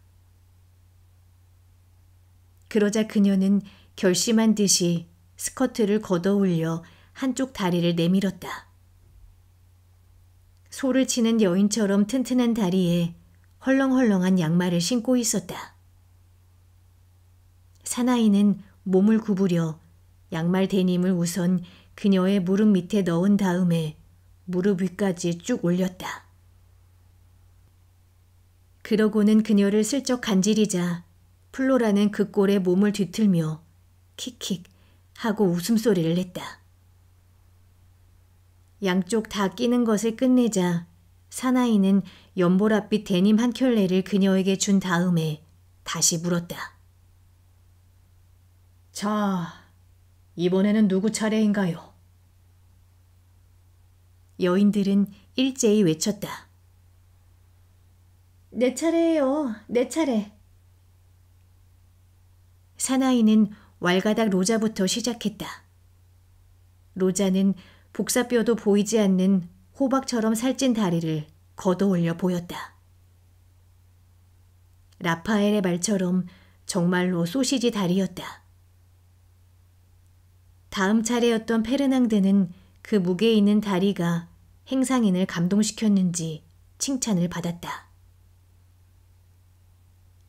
그러자 그녀는 결심한 듯이 스커트를 걷어올려 한쪽 다리를 내밀었다. 소를 치는 여인처럼 튼튼한 다리에 헐렁헐렁한 양말을 신고 있었다. 사나이는 몸을 구부려 양말 데님을 우선 그녀의 무릎 밑에 넣은 다음에 무릎 위까지 쭉 올렸다. 그러고는 그녀를 슬쩍 간지리자 플로라는 그 꼴에 몸을 뒤틀며 킥킥 하고 웃음소리를 냈다. 양쪽 다 끼는 것을 끝내자 사나이는 연보랏빛 데님 한 켤레를 그녀에게 준 다음에 다시 물었다. 자, 이번에는 누구 차례인가요? 여인들은 일제히 외쳤다. 내 차례예요, 내 차례. 사나이는 왈가닥 로자부터 시작했다. 로자는 복사뼈도 보이지 않는 호박처럼 살찐 다리를 걷어올려 보였다. 라파엘의 말처럼 정말로 소시지 다리였다. 다음 차례였던 페르낭드는 그무게 있는 다리가 행상인을 감동시켰는지 칭찬을 받았다.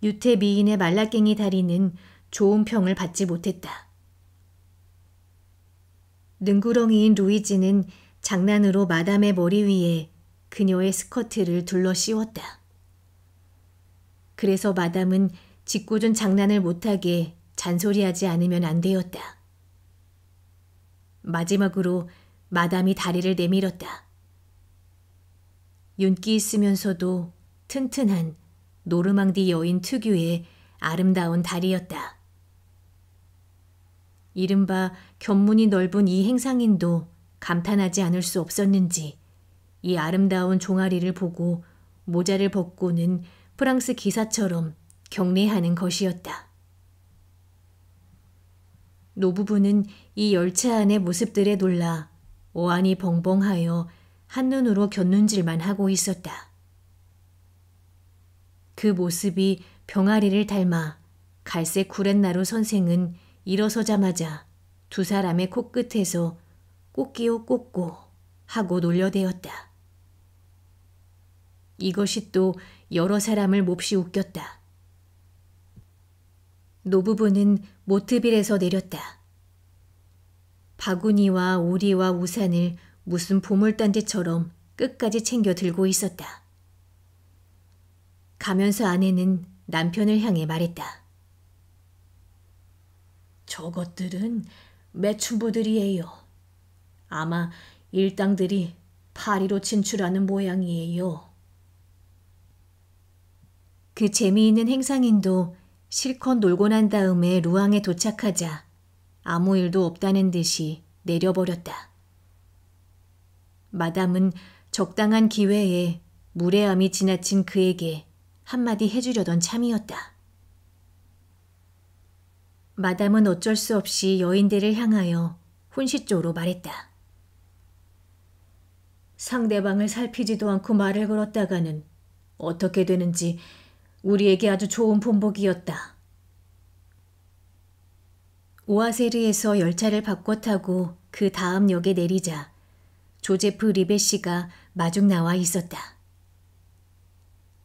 유태 미인의 말라깽이 다리는 좋은 평을 받지 못했다. 능구렁이인 루이지는 장난으로 마담의 머리 위에 그녀의 스커트를 둘러 씌웠다. 그래서 마담은 짓궂은 장난을 못하게 잔소리하지 않으면 안 되었다. 마지막으로 마담이 다리를 내밀었다. 윤기 있으면서도 튼튼한 노르망디 여인 특유의 아름다운 다리였다. 이른바 견문이 넓은 이 행상인도 감탄하지 않을 수 없었는지 이 아름다운 종아리를 보고 모자를 벗고는 프랑스 기사처럼 경례하는 것이었다. 노부부는 이 열차 안의 모습들에 놀라 오한이 벙벙하여 한눈으로 견눈질만 하고 있었다. 그 모습이 병아리를 닮아 갈색 구렛나루 선생은 일어서자마자 두 사람의 코끝에서 꼬끼오 꼬꼬 하고 놀려대었다. 이것이 또 여러 사람을 몹시 웃겼다. 노부부는 모트빌에서 내렸다. 바구니와 오리와 우산을 무슨 보물단지처럼 끝까지 챙겨 들고 있었다. 가면서 아내는 남편을 향해 말했다. 저것들은 매춘부들이에요. 아마 일당들이 파리로 진출하는 모양이에요. 그 재미있는 행상인도 실컷 놀고 난 다음에 루앙에 도착하자 아무 일도 없다는 듯이 내려버렸다. 마담은 적당한 기회에 무례함이 지나친 그에게 한마디 해주려던 참이었다. 마담은 어쩔 수 없이 여인들을 향하여 혼시조로 말했다. 상대방을 살피지도 않고 말을 걸었다가는 어떻게 되는지 우리에게 아주 좋은 본보기였다. 오아세르에서 열차를 바꿔 타고 그 다음 역에 내리자 조제프 리베 씨가 마중 나와 있었다.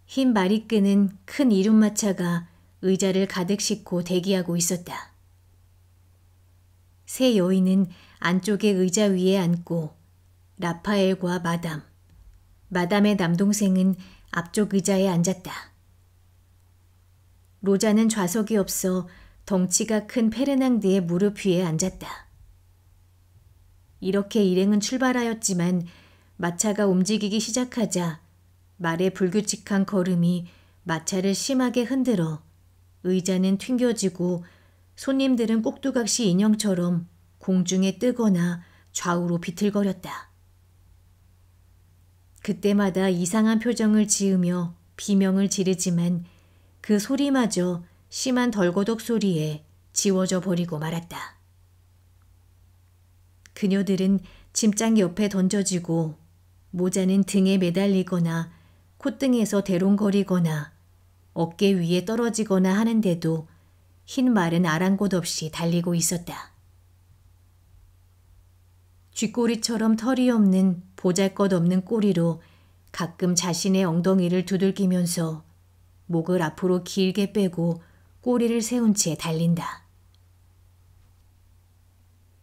흰마리끄는큰 이륜마차가 의자를 가득 싣고 대기하고 있었다. 세 여인은 안쪽의 의자 위에 앉고 라파엘과 마담, 마담의 남동생은 앞쪽 의자에 앉았다. 로자는 좌석이 없어 덩치가 큰 페르낭드의 무릎 위에 앉았다. 이렇게 일행은 출발하였지만 마차가 움직이기 시작하자 말의 불규칙한 걸음이 마차를 심하게 흔들어 의자는 튕겨지고 손님들은 꼭두각시 인형처럼 공중에 뜨거나 좌우로 비틀거렸다. 그때마다 이상한 표정을 지으며 비명을 지르지만 그 소리마저 심한 덜거덕 소리에 지워져 버리고 말았다. 그녀들은 짐장 옆에 던져지고 모자는 등에 매달리거나 콧등에서 대롱거리거나 어깨 위에 떨어지거나 하는데도 흰 말은 아랑곳 없이 달리고 있었다. 쥐꼬리처럼 털이 없는 보잘것없는 꼬리로 가끔 자신의 엉덩이를 두들기면서 목을 앞으로 길게 빼고 꼬리를 세운 채 달린다.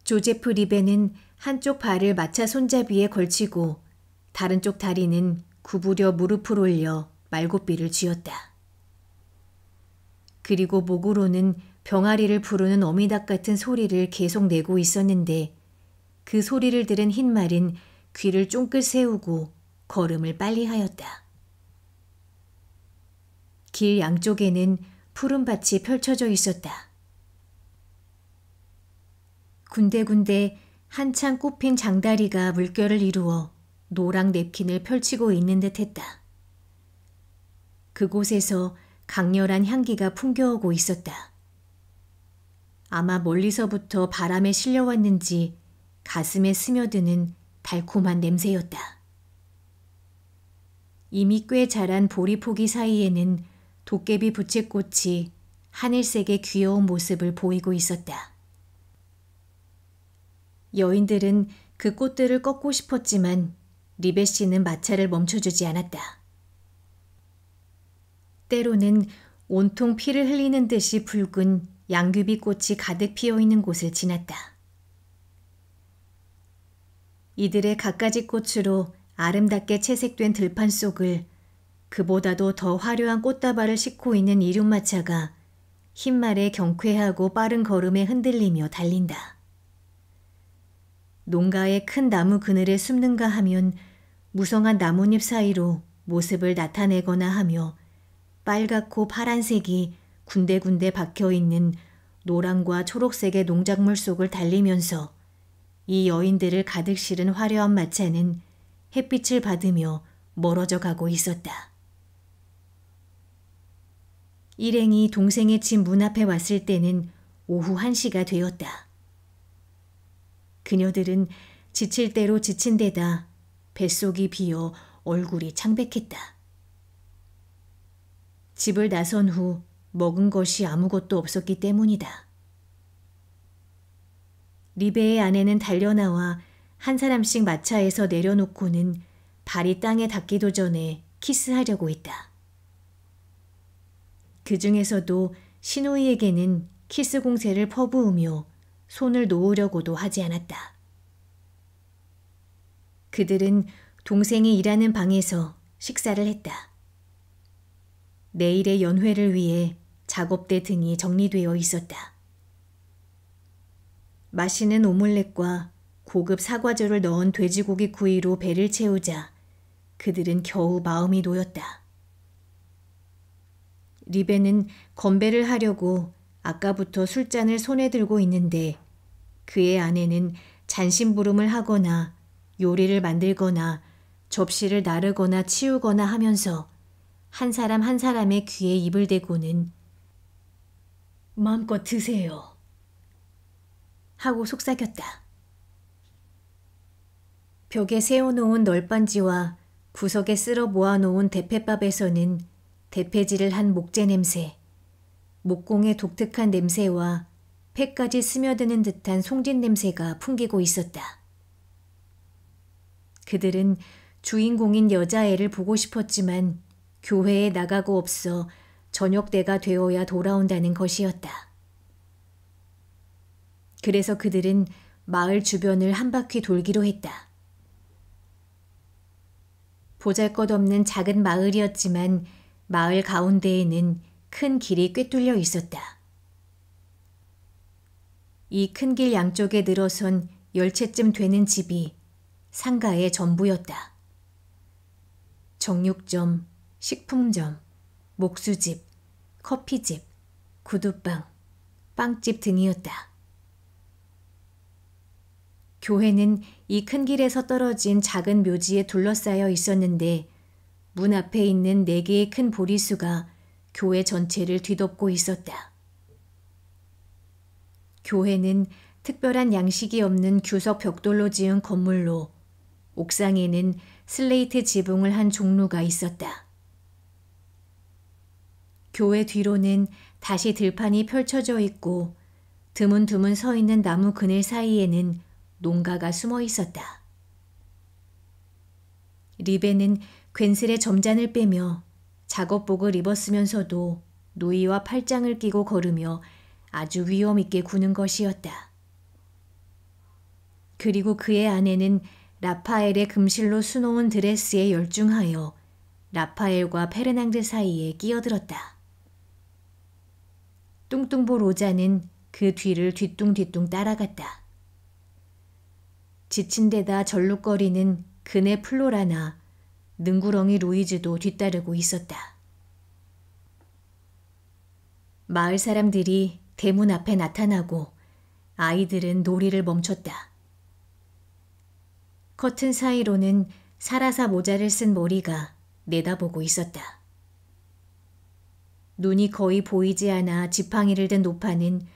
조제프 리베는 한쪽 발을 마차 손잡이에 걸치고 다른 쪽 다리는 구부려 무릎을 올려 말고삐를 쥐었다. 그리고 목으로는 병아리를 부르는 어미닭 같은 소리를 계속 내고 있었는데 그 소리를 들은 흰말은 귀를 쫑긋 세우고 걸음을 빨리 하였다. 길 양쪽에는 푸른 밭이 펼쳐져 있었다. 군데군데 한창 꽃핀 장다리가 물결을 이루어 노랑 냅킨을 펼치고 있는 듯 했다. 그곳에서 강렬한 향기가 풍겨오고 있었다. 아마 멀리서부터 바람에 실려왔는지 가슴에 스며드는 달콤한 냄새였다. 이미 꽤 자란 보리포기 사이에는 도깨비 부채꽃이 하늘색의 귀여운 모습을 보이고 있었다. 여인들은 그 꽃들을 꺾고 싶었지만 리베 씨는 마차를 멈춰주지 않았다. 때로는 온통 피를 흘리는 듯이 붉은 양귀비 꽃이 가득 피어 있는 곳을 지났다. 이들의 갖가지 꽃으로 아름답게 채색된 들판 속을 그보다도 더 화려한 꽃다발을 싣고 있는 이륜마차가 흰말에 경쾌하고 빠른 걸음에 흔들리며 달린다. 농가의 큰 나무 그늘에 숨는가 하면 무성한 나뭇잎 사이로 모습을 나타내거나 하며 빨갛고 파란색이 군데군데 박혀 있는 노랑과 초록색의 농작물 속을 달리면서 이 여인들을 가득 실은 화려한 마차는 햇빛을 받으며 멀어져 가고 있었다. 일행이 동생의 집 문 앞에 왔을 때는 오후 1시가 되었다. 그녀들은 지칠 대로 지친 데다 뱃속이 비어 얼굴이 창백했다. 집을 나선 후 먹은 것이 아무것도 없었기 때문이다. 리베의 아내는 달려나와 한 사람씩 마차에서 내려놓고는 발이 땅에 닿기도 전에 키스하려고 했다. 그 중에서도 신호이에게는 키스 공세를 퍼부으며 손을 놓으려고도 하지 않았다. 그들은 동생이 일하는 방에서 식사를 했다. 내일의 연회를 위해 작업대 등이 정리되어 있었다. 맛있는 오믈렛과 고급 사과주를 넣은 돼지고기 구이로 배를 채우자 그들은 겨우 마음이 놓였다. 리베는 건배를 하려고 아까부터 술잔을 손에 들고 있는데 그의 아내는 잔심부름을 하거나 요리를 만들거나 접시를 나르거나 치우거나 하면서 한 사람 한 사람의 귀에 입을 대고는 마음껏 드세요. 하고 속삭였다. 벽에 세워놓은 널빤지와 구석에 쓸어 모아놓은 대패밥에서는 대패질을 한 목재 냄새, 목공의 독특한 냄새와 폐까지 스며드는 듯한 송진 냄새가 풍기고 있었다. 그들은 주인공인 여자애를 보고 싶었지만 교회에 나가고 없어 저녁 때가 되어야 돌아온다는 것이었다. 그래서 그들은 마을 주변을 한 바퀴 돌기로 했다. 보잘 것 없는 작은 마을이었지만 마을 가운데에는 큰 길이 꿰뚫려 있었다. 이 큰 길 양쪽에 늘어선 열채쯤 되는 집이 상가의 전부였다. 정육점, 식품점, 목수집, 커피집, 구두빵, 빵집 등이었다. 교회는 이 큰 길에서 떨어진 작은 묘지에 둘러싸여 있었는데 문 앞에 있는 네 개의 큰 보리수가 교회 전체를 뒤덮고 있었다. 교회는 특별한 양식이 없는 규석 벽돌로 지은 건물로 옥상에는 슬레이트 지붕을 한 종로가 있었다. 교회 뒤로는 다시 들판이 펼쳐져 있고 드문드문 서 있는 나무 그늘 사이에는 농가가 숨어 있었다. 리베는 괜스레 점잔을 빼며 작업복을 입었으면서도 노이와 팔짱을 끼고 걸으며 아주 위험 있게 구는 것이었다. 그리고 그의 아내는 라파엘의 금실로 수놓은 드레스에 열중하여 라파엘과 페르낭드 사이에 끼어들었다. 뚱뚱보 로자는 그 뒤를 뒤뚱뒤뚱 따라갔다. 지친 데다 절룩거리는 그네 플로라나 능구렁이 루이즈도 뒤따르고 있었다. 마을 사람들이 대문 앞에 나타나고 아이들은 놀이를 멈췄다. 커튼 사이로는 사라사 모자를 쓴 머리가 내다보고 있었다. 눈이 거의 보이지 않아 지팡이를 든 노파는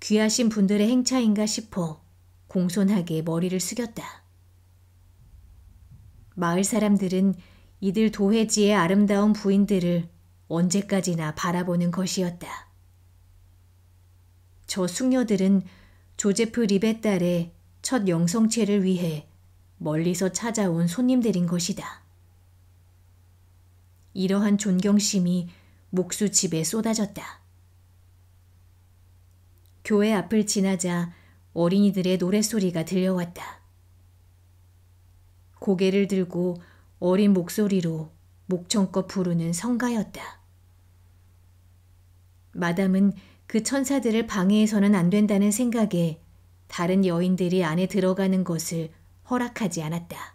귀하신 분들의 행차인가 싶어 공손하게 머리를 숙였다. 마을 사람들은 이들 도회지의 아름다운 부인들을 언제까지나 바라보는 것이었다. 저 숙녀들은 조제프 리베 딸의 첫 영성체를 위해 멀리서 찾아온 손님들인 것이다. 이러한 존경심이 목수 집에 쏟아졌다. 교회 앞을 지나자 어린이들의 노랫소리가 들려왔다. 고개를 들고 어린 목소리로 목청껏 부르는 성가였다. 마담은 그 천사들을 방해해서는 안 된다는 생각에 다른 여인들이 안에 들어가는 것을 허락하지 않았다.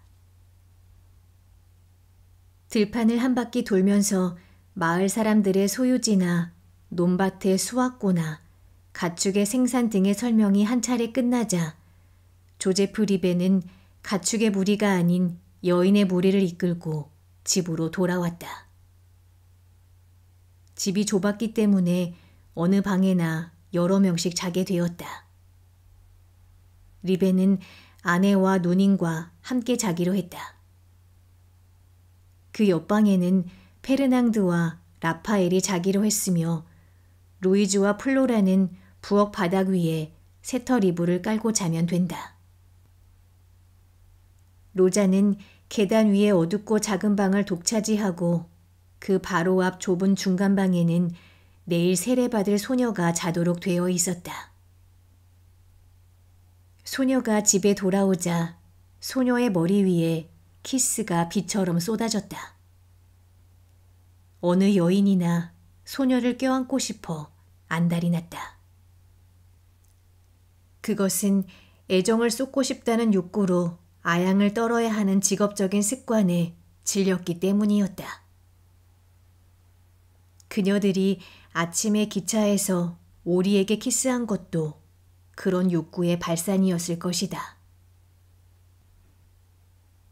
들판을 한 바퀴 돌면서 마을 사람들의 소유지나 논밭의 수확고나 가축의 생산 등의 설명이 한 차례 끝나자 조제프 리베는 가축의 무리가 아닌 여인의 무리를 이끌고 집으로 돌아왔다. 집이 좁았기 때문에 어느 방에나 여러 명씩 자게 되었다. 리베는 아내와 누님과 함께 자기로 했다. 그 옆방에는 페르낭드와 라파엘이 자기로 했으며 루이즈와 플로라는 부엌 바닥 위에 새털 이불을 깔고 자면 된다. 로자는 계단 위에 어둡고 작은 방을 독차지하고 그 바로 앞 좁은 중간 방에는 내일 세례받을 소녀가 자도록 되어 있었다. 소녀가 집에 돌아오자 소녀의 머리 위에 키스가 비처럼 쏟아졌다. 어느 여인이나 소녀를 껴안고 싶어 안달이 났다. 그것은 애정을 쏟고 싶다는 욕구로 아양을 떨어야 하는 직업적인 습관에 질렸기 때문이었다. 그녀들이 아침에 기차에서 오리에게 키스한 것도 그런 욕구의 발산이었을 것이다.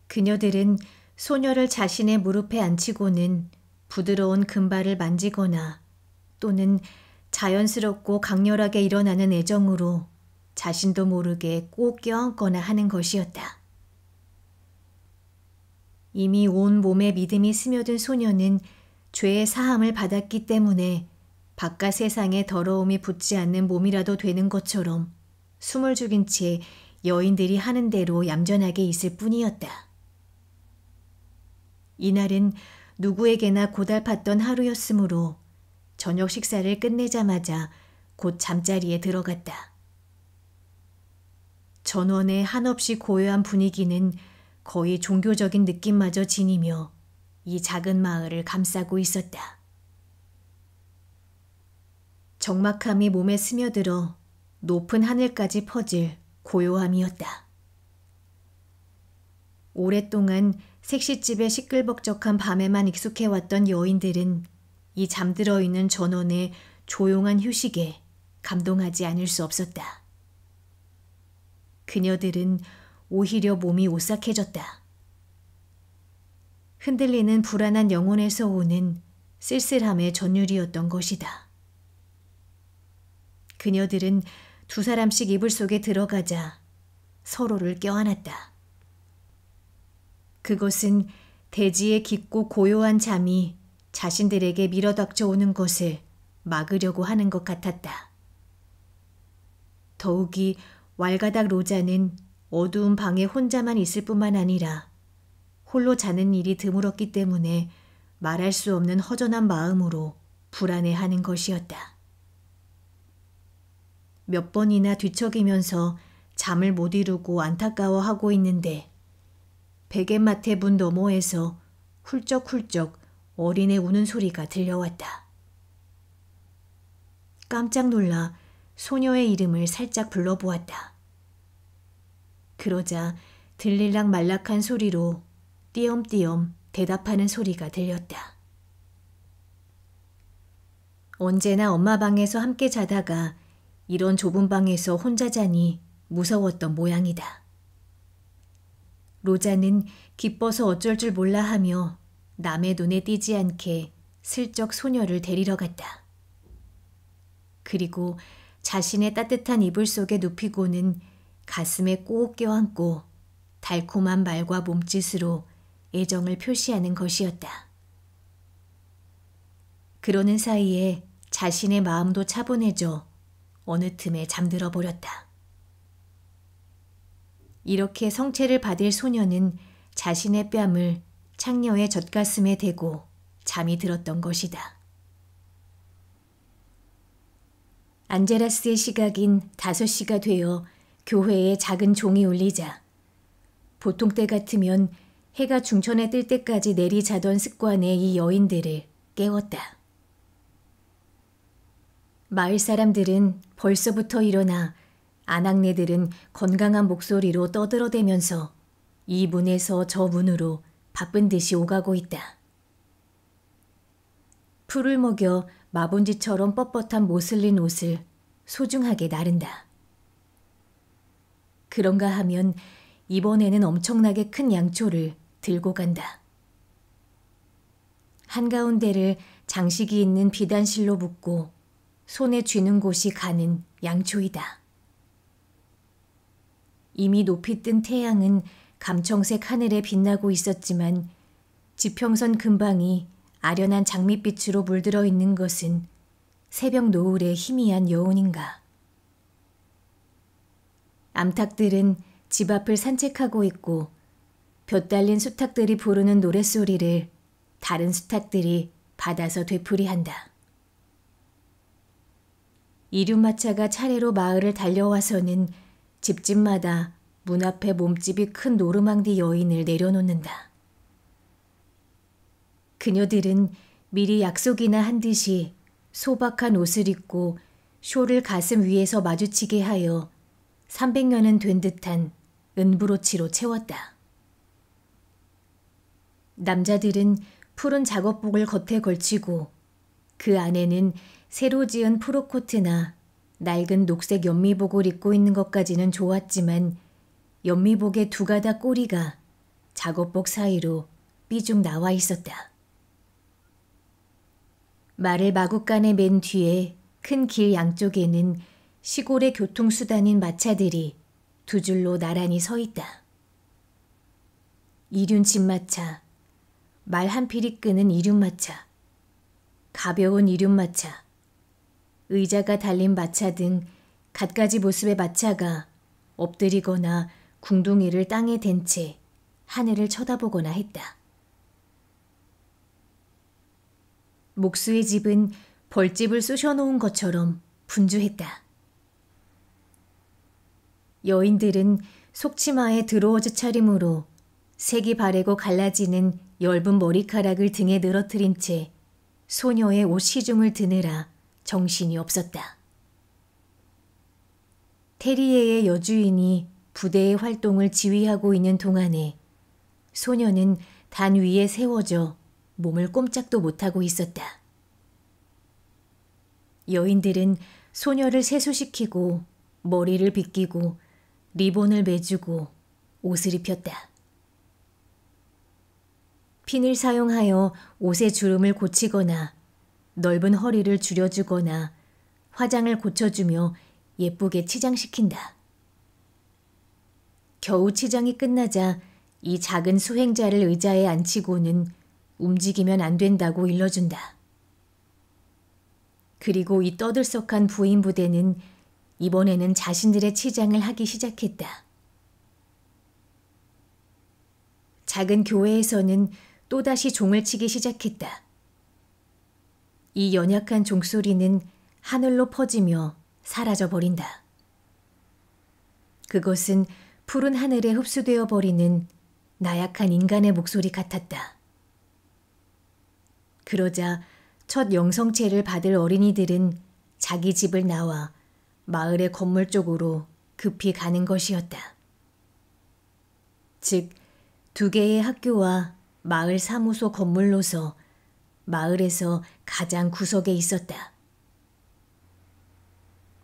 그녀들은 소녀를 자신의 무릎에 앉히고는 부드러운 금발을 만지거나 또는 자연스럽고 강렬하게 일어나는 애정으로 자신도 모르게 꼭 껴안거나 하는 것이었다. 이미 온 몸에 믿음이 스며든 소녀는 죄의 사함을 받았기 때문에 바깥 세상에 더러움이 붙지 않는 몸이라도 되는 것처럼 숨을 죽인 채 여인들이 하는 대로 얌전하게 있을 뿐이었다. 이날은 누구에게나 고달팠던 하루였으므로 저녁 식사를 끝내자마자 곧 잠자리에 들어갔다. 전원의 한없이 고요한 분위기는 거의 종교적인 느낌마저 지니며 이 작은 마을을 감싸고 있었다. 적막함이 몸에 스며들어 높은 하늘까지 퍼질 고요함이었다. 오랫동안 색시집의 시끌벅적한 밤에만 익숙해왔던 여인들은 이 잠들어 있는 전원의 조용한 휴식에 감동하지 않을 수 없었다. 그녀들은 오히려 몸이 오싹해졌다. 흔들리는 불안한 영혼에서 오는 쓸쓸함의 전율이었던 것이다. 그녀들은 두 사람씩 이불 속에 들어가자 서로를 껴안았다. 그곳은 대지의 깊고 고요한 잠이 자신들에게 밀어닥쳐오는 것을 막으려고 하는 것 같았다. 더욱이 왈가닥 로자는 어두운 방에 혼자만 있을 뿐만 아니라 홀로 자는 일이 드물었기 때문에 말할 수 없는 허전한 마음으로 불안해하는 것이었다. 몇 번이나 뒤척이면서 잠을 못 이루고 안타까워하고 있는데 베개마테 문 너머에서 훌쩍훌쩍 어린애 우는 소리가 들려왔다. 깜짝 놀라 소녀의 이름을 살짝 불러보았다. 그러자 들릴락 말락한 소리로 띄엄띄엄 대답하는 소리가 들렸다. 언제나 엄마 방에서 함께 자다가 이런 좁은 방에서 혼자 자니 무서웠던 모양이다. 로자는 기뻐서 어쩔 줄 몰라 하며 남의 눈에 띄지 않게 슬쩍 소녀를 데리러 갔다. 그리고 자신의 따뜻한 이불 속에 눕히고는 가슴에 꼭 껴안고 달콤한 말과 몸짓으로 애정을 표시하는 것이었다. 그러는 사이에 자신의 마음도 차분해져 어느 틈에 잠들어 버렸다. 이렇게 성체를 받을 소녀는 자신의 뺨을 창녀의 젖가슴에 대고 잠이 들었던 것이다. 안제라스의 시각인 5시가 되어 교회에 작은 종이 울리자 보통 때 같으면 해가 중천에 뜰 때까지 내리 자던 습관의 이 여인들을 깨웠다. 마을 사람들은 벌써부터 일어나 아낙네들은 건강한 목소리로 떠들어대면서 이 문에서 저 문으로 바쁜 듯이 오가고 있다. 풀을 먹여 마본지처럼 뻣뻣한 모슬린 옷을 소중하게 나른다. 그런가 하면 이번에는 엄청나게 큰 양초를 들고 간다. 한가운데를 장식이 있는 비단실로 묶고 손에 쥐는 곳이 가는 양초이다. 이미 높이 뜬 태양은 감청색 하늘에 빛나고 있었지만 지평선 근방이 아련한 장밋빛으로 물들어 있는 것은 새벽 노을의 희미한 여운인가. 암탉들은 집 앞을 산책하고 있고 볕 달린 수탉들이 부르는 노랫소리를 다른 수탉들이 받아서 되풀이한다. 이륜마차가 차례로 마을을 달려와서는 집집마다 문 앞에 몸집이 큰 노르망디 여인을 내려놓는다. 그녀들은 미리 약속이나 한 듯이 소박한 옷을 입고 쇼를 가슴 위에서 마주치게 하여 300년은 된 듯한 은브로치로 채웠다. 남자들은 푸른 작업복을 겉에 걸치고 그 안에는 새로 지은 프로코트나 낡은 녹색 연미복을 입고 있는 것까지는 좋았지만 연미복의 두 가닥 꼬리가 작업복 사이로 삐죽 나와 있었다. 말을 마구간에 맨 뒤에 큰 길 양쪽에는 시골의 교통수단인 마차들이 두 줄로 나란히 서 있다. 이륜 집마차말 한 필이 끄는 이륜마차, 가벼운 이륜마차, 의자가 달린 마차 등 갖가지 모습의 마차가 엎드리거나 궁둥이를 땅에 댄 채 하늘을 쳐다보거나 했다. 목수의 집은 벌집을 쑤셔놓은 것처럼 분주했다. 여인들은 속치마에 드로워즈 차림으로 색이 바래고 갈라지는 엷은 머리카락을 등에 늘어뜨린 채 소녀의 옷 시중을 드느라 정신이 없었다. 테리에의 여주인이 부대의 활동을 지휘하고 있는 동안에 소녀는 단 위에 세워져 몸을 꼼짝도 못하고 있었다. 여인들은 소녀를 세수시키고 머리를 빗기고 리본을 매주고 옷을 입혔다. 핀을 사용하여 옷의 주름을 고치거나 넓은 허리를 줄여주거나 화장을 고쳐주며 예쁘게 치장시킨다. 겨우 치장이 끝나자 이 작은 수행자를 의자에 앉히고는 움직이면 안 된다고 일러준다. 그리고 이 떠들썩한 부인 부대는 이번에는 자신들의 치장을 하기 시작했다. 작은 교회에서는 또다시 종을 치기 시작했다. 이 연약한 종소리는 하늘로 퍼지며 사라져 버린다. 그것은 푸른 하늘에 흡수되어 버리는 나약한 인간의 목소리 같았다. 그러자 첫 영성체를 받을 어린이들은 자기 집을 나와 마을의 건물 쪽으로 급히 가는 것이었다. 즉, 두 개의 학교와 마을 사무소 건물로서 마을에서 가장 구석에 있었다.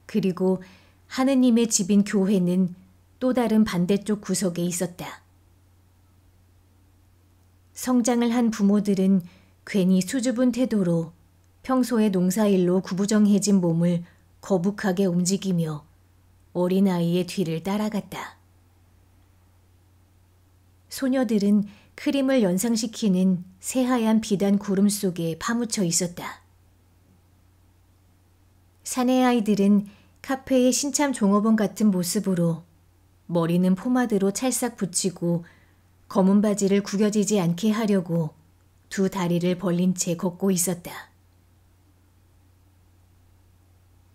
그리고 하느님의 집인 교회는 또 다른 반대쪽 구석에 있었다. 성장을 한 부모들은 괜히 수줍은 태도로 평소의 농사일로 구부정해진 몸을 거북하게 움직이며 어린아이의 뒤를 따라갔다. 소녀들은 크림을 연상시키는 새하얀 비단 구름 속에 파묻혀 있었다. 사내 아이들은 카페의 신참 종업원 같은 모습으로 머리는 포마드로 찰싹 붙이고 검은 바지를 구겨지지 않게 하려고 두 다리를 벌린 채 걷고 있었다.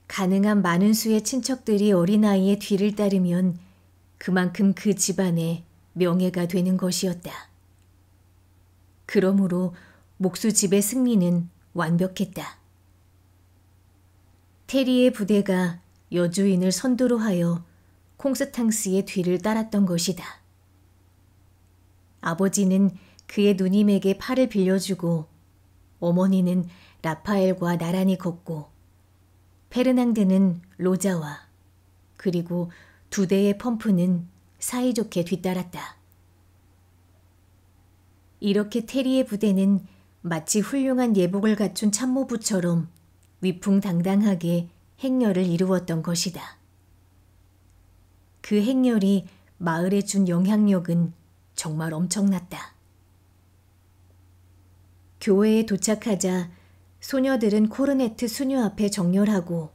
가능한 많은 수의 친척들이 어린아이의 뒤를 따르면 그만큼 그집안에 명예가 되는 것이었다. 그러므로 목수 집의 승리는 완벽했다. 테리의 부대가 여주인을 선두로 하여 콩스탕스의 뒤를 따랐던 것이다. 아버지는 그의 누님에게 팔을 빌려주고 어머니는 라파엘과 나란히 걷고 페르낭드는 로자와 그리고 두 대의 펌프는 사이좋게 뒤따랐다. 이렇게 테리의 부대는 마치 훌륭한 예복을 갖춘 참모부처럼 위풍당당하게 행렬을 이루었던 것이다. 그 행렬이 마을에 준 영향력은 정말 엄청났다. 교회에 도착하자 소녀들은 코르네트 수녀 앞에 정렬하고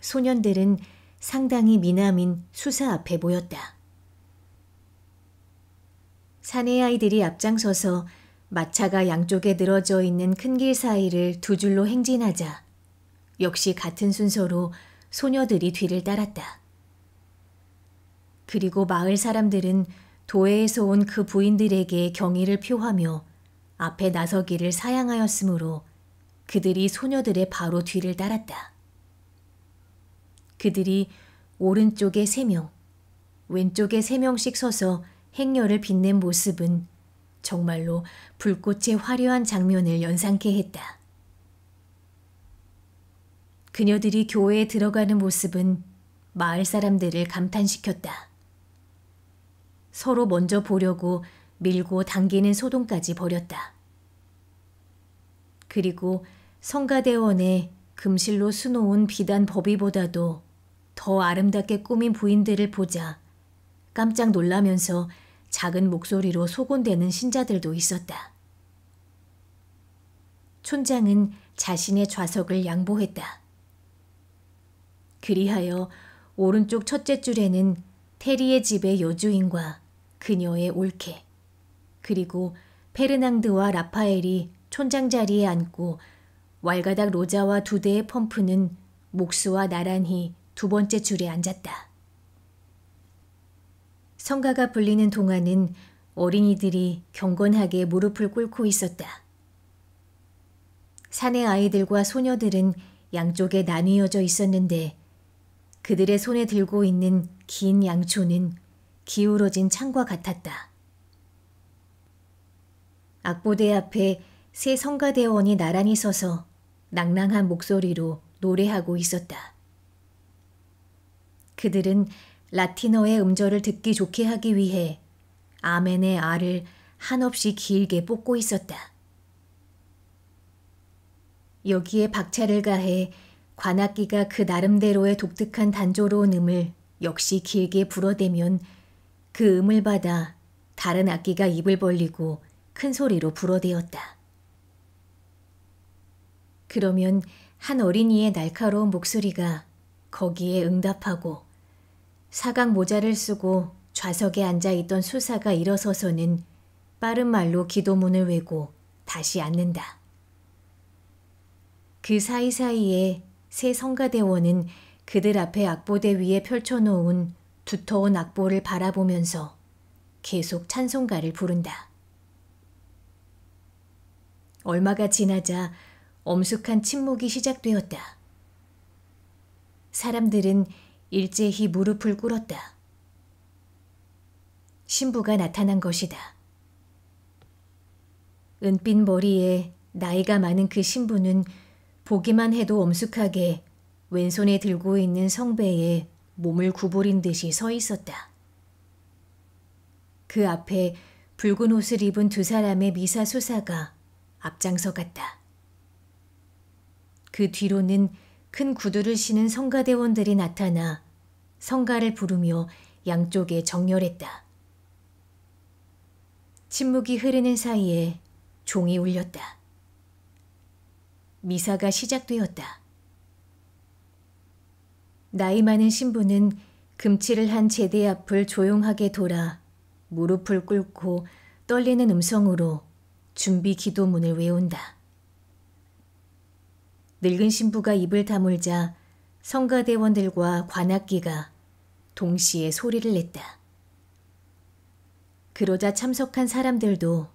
소년들은 상당히 미남인 수사 앞에 모였다. 사내 아이들이 앞장서서 마차가 양쪽에 늘어져 있는 큰 길 사이를 두 줄로 행진하자 역시 같은 순서로 소녀들이 뒤를 따랐다. 그리고 마을 사람들은 도해에서 온 그 부인들에게 경의를 표하며 앞에 나서기를 사양하였으므로 그들이 소녀들의 바로 뒤를 따랐다. 그들이 오른쪽에 세 명, 왼쪽에 세 명씩 서서 행렬을 빛낸 모습은 정말로 불꽃의 화려한 장면을 연상케 했다. 그녀들이 교회에 들어가는 모습은 마을 사람들을 감탄시켰다. 서로 먼저 보려고 밀고 당기는 소동까지 벌였다. 그리고 성가대원의 금실로 수놓은 비단 법이보다도 더 아름답게 꾸민 부인들을 보자 깜짝 놀라면서 작은 목소리로 소곤대는 신자들도 있었다. 촌장은 자신의 좌석을 양보했다. 그리하여 오른쪽 첫째 줄에는 테리의 집의 여주인과 그녀의 올케, 그리고 페르낭드와 라파엘이 촌장 자리에 앉고 왈가닥 로자와 두 대의 펌프는 목수와 나란히 두 번째 줄에 앉았다. 성가가 불리는 동안은 어린이들이 경건하게 무릎을 꿇고 있었다. 산의 아이들과 소녀들은 양쪽에 나뉘어져 있었는데 그들의 손에 들고 있는 긴 양초는 기울어진 창과 같았다. 악보대 앞에 세 성가대원이 나란히 서서 낭랑한 목소리로 노래하고 있었다. 그들은 라틴어의 음절을 듣기 좋게 하기 위해 아멘의 알을 한없이 길게 뽑고 있었다. 여기에 박차를 가해 관악기가 그 나름대로의 독특한 단조로운 음을 역시 길게 불어대면 그 음을 받아 다른 악기가 입을 벌리고 큰 소리로 불어대었다. 그러면 한 어린이의 날카로운 목소리가 거기에 응답하고 사각 모자를 쓰고 좌석에 앉아 있던 수사가 일어서서는 빠른 말로 기도문을 외고 다시 앉는다. 그 사이사이에 새 성가대원은 그들 앞에 악보대 위에 펼쳐놓은 두터운 악보를 바라보면서 계속 찬송가를 부른다. 얼마가 지나자 엄숙한 침묵이 시작되었다. 사람들은 일제히 무릎을 꿇었다. 신부가 나타난 것이다. 은빛 머리에 나이가 많은 그 신부는 보기만 해도 엄숙하게 왼손에 들고 있는 성배에 몸을 구부린 듯이 서 있었다. 그 앞에 붉은 옷을 입은 두 사람의 미사수사가 앞장서 갔다. 그 뒤로는 큰 구두를 신은 성가대원들이 나타나 성가를 부르며 양쪽에 정렬했다. 침묵이 흐르는 사이에 종이 울렸다. 미사가 시작되었다. 나이 많은 신부는 금치를 한 제대 앞을 조용하게 돌아 무릎을 꿇고 떨리는 음성으로 준비 기도문을 외운다. 늙은 신부가 입을 다물자 성가대원들과 관악기가 동시에 소리를 냈다. 그러자 참석한 사람들도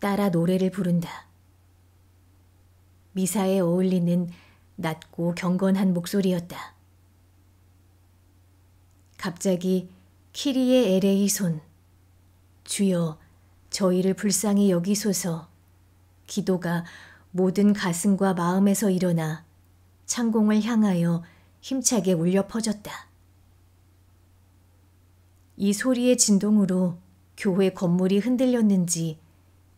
따라 노래를 부른다. 미사에 어울리는 낮고 경건한 목소리였다. 갑자기 키리의 LA 손, 주여 저희를 불쌍히 여기소서 기도가 모든 가슴과 마음에서 일어나 창공을 향하여 힘차게 울려 퍼졌다. 이 소리의 진동으로 교회 건물이 흔들렸는지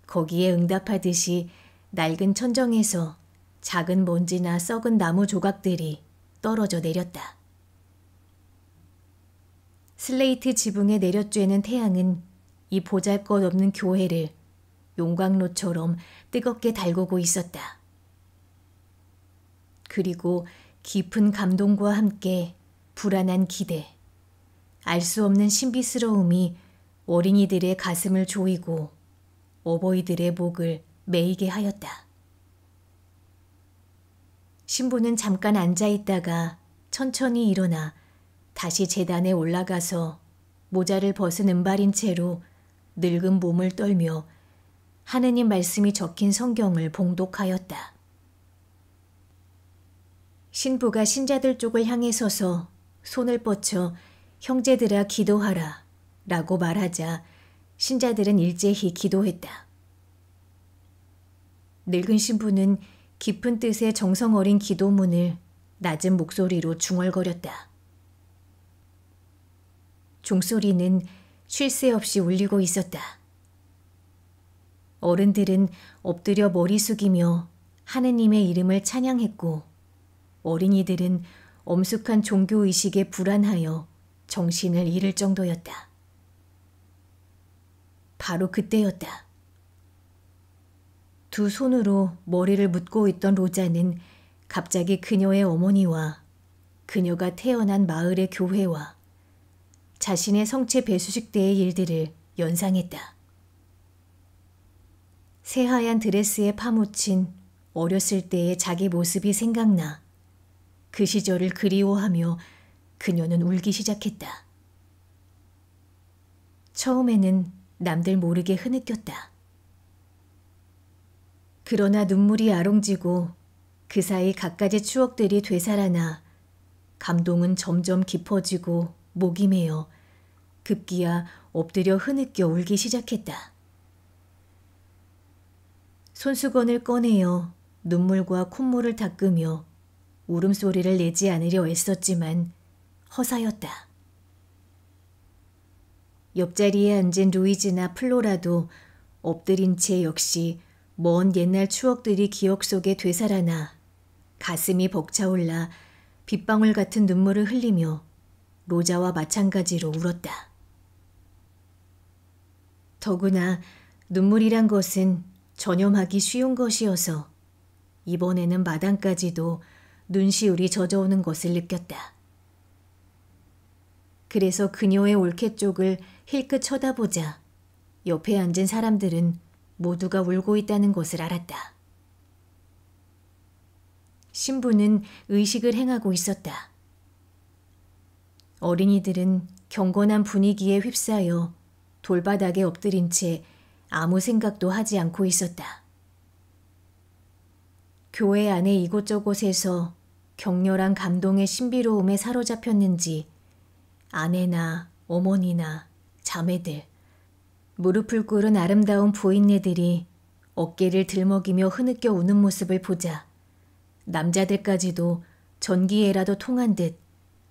거기에 응답하듯이 낡은 천정에서 작은 먼지나 썩은 나무 조각들이 떨어져 내렸다. 슬레이트 지붕에 내려쬐는 태양은 이 보잘것없는 교회를 용광로처럼 뜨겁게 달구고 있었다. 그리고 깊은 감동과 함께 불안한 기대, 알 수 없는 신비스러움이 어린이들의 가슴을 조이고 어버이들의 목을 메이게 하였다. 신부는 잠깐 앉아 있다가 천천히 일어나 다시 재단에 올라가서 모자를 벗은 은발인 채로 늙은 몸을 떨며 하느님 말씀이 적힌 성경을 봉독하였다. 신부가 신자들 쪽을 향해 서서 손을 뻗쳐 형제들아 기도하라 라고 말하자 신자들은 일제히 기도했다. 늙은 신부는 깊은 뜻의 정성 어린 기도문을 낮은 목소리로 중얼거렸다. 종소리는 쉴 새 없이 울리고 있었다. 어른들은 엎드려 머리 숙이며 하느님의 이름을 찬양했고 어린이들은 엄숙한 종교의식에 불안하여 정신을 잃을 정도였다. 바로 그때였다. 두 손으로 머리를 묶고 있던 로자는 갑자기 그녀의 어머니와 그녀가 태어난 마을의 교회와 자신의 성체 배수식 때의 일들을 연상했다. 새하얀 드레스에 파묻힌 어렸을 때의 자기 모습이 생각나 그 시절을 그리워하며 그녀는 울기 시작했다. 처음에는 남들 모르게 흐느꼈다. 그러나 눈물이 아롱지고 그 사이 갖가지 추억들이 되살아나 감동은 점점 깊어지고 목이 메어 급기야 엎드려 흐느껴 울기 시작했다. 손수건을 꺼내어 눈물과 콧물을 닦으며 울음소리를 내지 않으려 애썼지만 허사였다. 옆자리에 앉은 루이지나 플로라도 엎드린 채 역시 먼 옛날 추억들이 기억 속에 되살아나 가슴이 벅차올라 빗방울 같은 눈물을 흘리며 로자와 마찬가지로 울었다. 더구나 눈물이란 것은 전염하기 쉬운 것이어서 이번에는 마당까지도 눈시울이 젖어오는 것을 느꼈다. 그래서 그녀의 올케 쪽을 힐끗 쳐다보자 옆에 앉은 사람들은 모두가 울고 있다는 것을 알았다. 신부는 의식을 행하고 있었다. 어린이들은 경건한 분위기에 휩싸여 돌바닥에 엎드린 채 아무 생각도 하지 않고 있었다. 교회 안에 이곳저곳에서 격렬한 감동의 신비로움에 사로잡혔는지 아내나 어머니나 자매들, 무릎을 꿇은 아름다운 부인네들이 어깨를 들먹이며 흐느껴 우는 모습을 보자 남자들까지도 전기에라도 통한 듯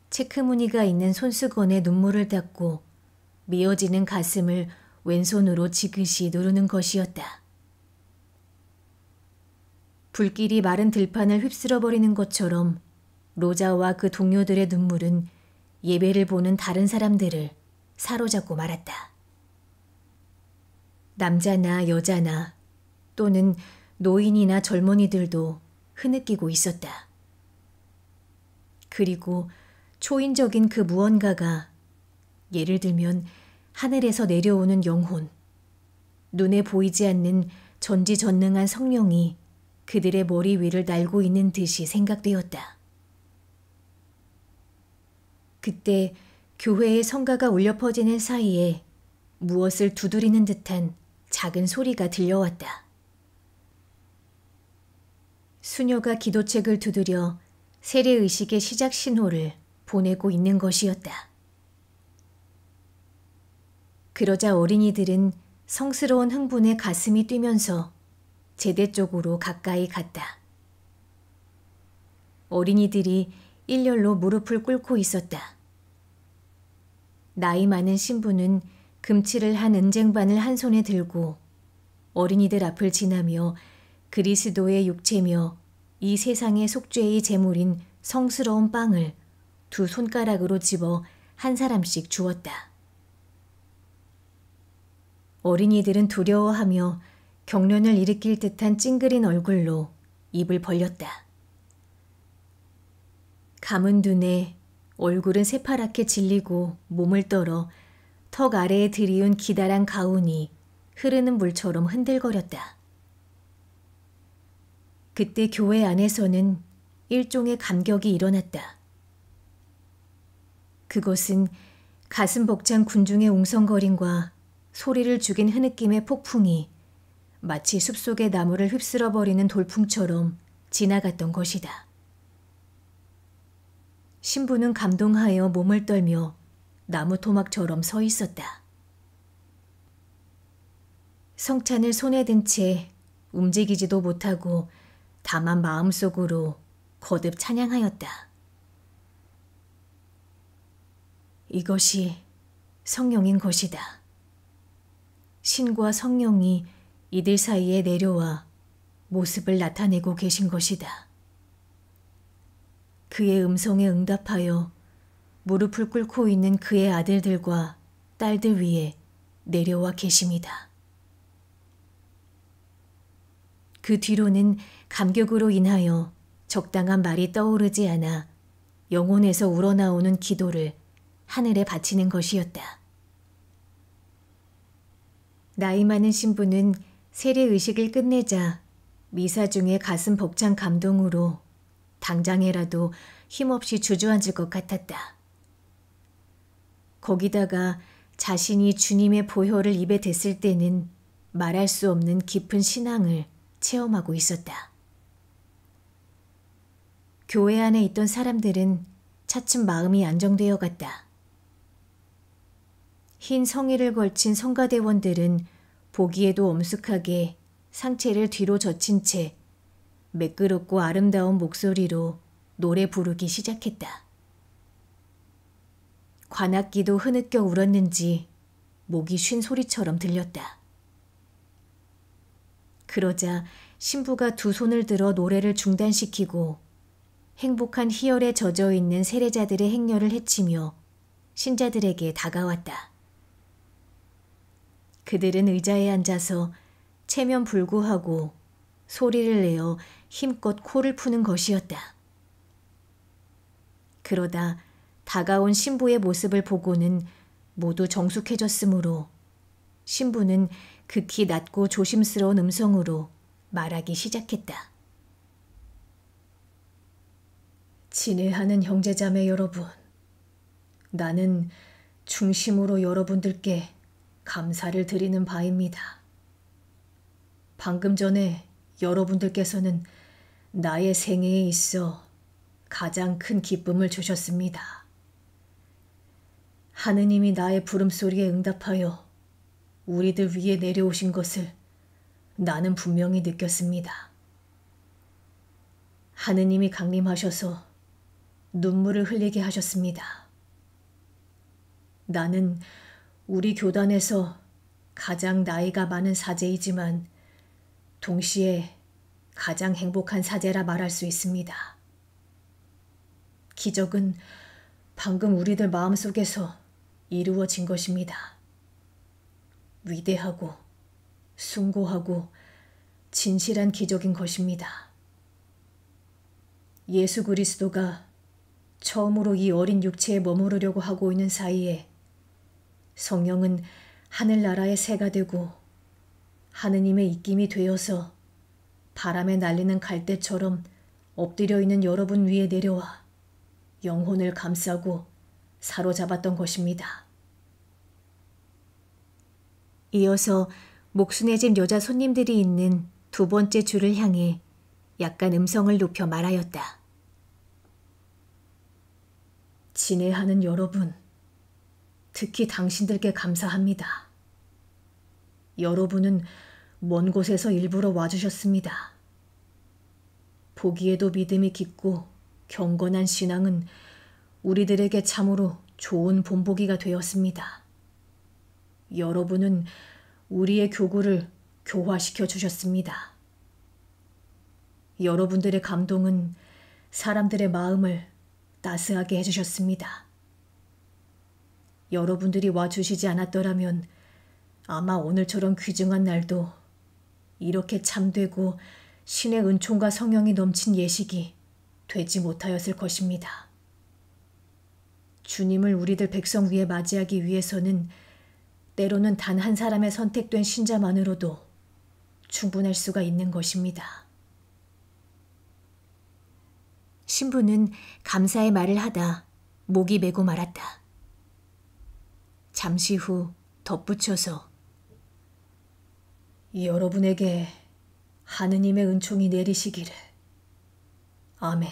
체크무늬가 있는 손수건에 눈물을 닦고 미어지는 가슴을 왼손으로 지그시 누르는 것이었다. 불길이 마른 들판을 휩쓸어버리는 것처럼 로자와 그 동료들의 눈물은 예배를 보는 다른 사람들을 사로잡고 말았다. 남자나 여자나 또는 노인이나 젊은이들도 흐느끼고 있었다. 그리고 초인적인 그 무언가가 예를 들면 하늘에서 내려오는 영혼, 눈에 보이지 않는 전지전능한 성령이 그들의 머리 위를 날고 있는 듯이 생각되었다. 그때 교회의 성가가 울려 퍼지는 사이에 무엇을 두드리는 듯한 작은 소리가 들려왔다. 수녀가 기도책을 두드려 세례의식의 시작 신호를 보내고 있는 것이었다. 그러자 어린이들은 성스러운 흥분에 가슴이 뛰면서 제대 쪽으로 가까이 갔다. 어린이들이 일렬로 무릎을 꿇고 있었다. 나이 많은 신부는 금치를 한 은쟁반을 한 손에 들고 어린이들 앞을 지나며 그리스도의 육체며 이 세상의 속죄의 제물인 성스러운 빵을 두 손가락으로 집어 한 사람씩 주었다. 어린이들은 두려워하며 경련을 일으킬 듯한 찡그린 얼굴로 입을 벌렸다. 감은 눈에 얼굴은 새파랗게 질리고 몸을 떨어 턱 아래에 들이운 기다란 가운이 흐르는 물처럼 흔들거렸다. 그때 교회 안에서는 일종의 감격이 일어났다. 그것은 가슴 벅찬 군중의 웅성거림과 소리를 죽인 흐느낌의 폭풍이 마치 숲속의 나무를 휩쓸어 버리는 돌풍처럼 지나갔던 것이다. 신부는 감동하여 몸을 떨며 나무 토막처럼 서 있었다. 성찬을 손에 든 채 움직이지도 못하고 다만 마음속으로 거듭 찬양하였다. 이것이 성령인 것이다. 신과 성령이 이들 사이에 내려와 모습을 나타내고 계신 것이다. 그의 음성에 응답하여 무릎을 꿇고 있는 그의 아들들과 딸들 위에 내려와 계십니다. 그 뒤로는 감격으로 인하여 적당한 말이 떠오르지 않아 영혼에서 우러나오는 기도를 하늘에 바치는 것이었다. 나이 많은 신부는 세례의식을 끝내자 미사 중에 가슴 벅찬 감동으로 당장에라도 힘없이 주저앉을 것 같았다. 거기다가 자신이 주님의 보혈을 입에 댔을 때는 말할 수 없는 깊은 신앙을 체험하고 있었다. 교회 안에 있던 사람들은 차츰 마음이 안정되어 갔다. 흰 성의를 걸친 성가대원들은 보기에도 엄숙하게 상체를 뒤로 젖힌 채 매끄럽고 아름다운 목소리로 노래 부르기 시작했다. 관악기도 흐느껴 울었는지 목이 쉰 소리처럼 들렸다. 그러자 신부가 두 손을 들어 노래를 중단시키고 행복한 희열에 젖어 있는 세례자들의 행렬을 해치며 신자들에게 다가왔다. 그들은 의자에 앉아서 체면 불구하고 소리를 내어 힘껏 코를 푸는 것이었다. 그러다 다가온 신부의 모습을 보고는 모두 정숙해졌으므로 신부는 극히 낮고 조심스러운 음성으로 말하기 시작했다. 진해하는 형제자매 여러분, 나는 중심으로 여러분들께 감사를 드리는 바입니다. 방금 전에 여러분들께서는 나의 생애에 있어 가장 큰 기쁨을 주셨습니다. 하느님이 나의 부름소리에 응답하여 우리들 위에 내려오신 것을 나는 분명히 느꼈습니다. 하느님이 강림하셔서 눈물을 흘리게 하셨습니다. 나는 우리 교단에서 가장 나이가 많은 사제이지만 동시에 가장 행복한 사제라 말할 수 있습니다. 기적은 방금 우리들 마음속에서 이루어진 것입니다. 위대하고 숭고하고 진실한 기적인 것입니다. 예수 그리스도가 처음으로 이 어린 육체에 머무르려고 하고 있는 사이에 성령은 하늘나라의 새가 되고 하느님의 입김이 되어서 바람에 날리는 갈대처럼 엎드려 있는 여러분 위에 내려와 영혼을 감싸고 사로잡았던 것입니다. 이어서 목순의 집 여자 손님들이 있는 두 번째 줄을 향해 약간 음성을 높여 말하였다. 진해하는 여러분, 특히 당신들께 감사합니다. 여러분은 먼 곳에서 일부러 와주셨습니다. 보기에도 믿음이 깊고 경건한 신앙은 우리들에게 참으로 좋은 본보기가 되었습니다. 여러분은 우리의 교구를 교화시켜 주셨습니다. 여러분들의 감동은 사람들의 마음을 따스하게 해주셨습니다. 여러분들이 와 주시지 않았더라면 아마 오늘처럼 귀중한 날도 이렇게 참되고 신의 은총과 성령이 넘친 예식이 되지 못하였을 것입니다. 주님을 우리들 백성 위에 맞이하기 위해서는 때로는 단 한 사람의 선택된 신자만으로도 충분할 수가 있는 것입니다. 신부는 감사의 말을 하다 목이 메고 말았다. 잠시 후 덧붙여서 여러분에게 하느님의 은총이 내리시기를. 아멘.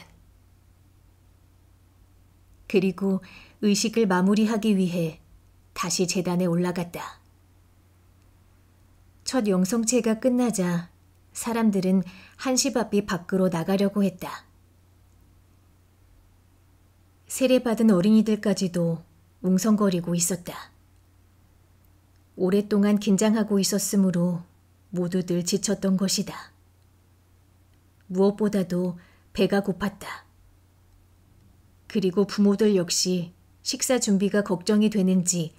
그리고 의식을 마무리하기 위해 다시 재단에 올라갔다. 첫 영성체가 끝나자 사람들은 한시바삐 밖으로 나가려고 했다. 세례받은 어린이들까지도 웅성거리고 있었다. 오랫동안 긴장하고 있었으므로 모두들 지쳤던 것이다. 무엇보다도 배가 고팠다. 그리고 부모들 역시 식사 준비가 걱정이 되는지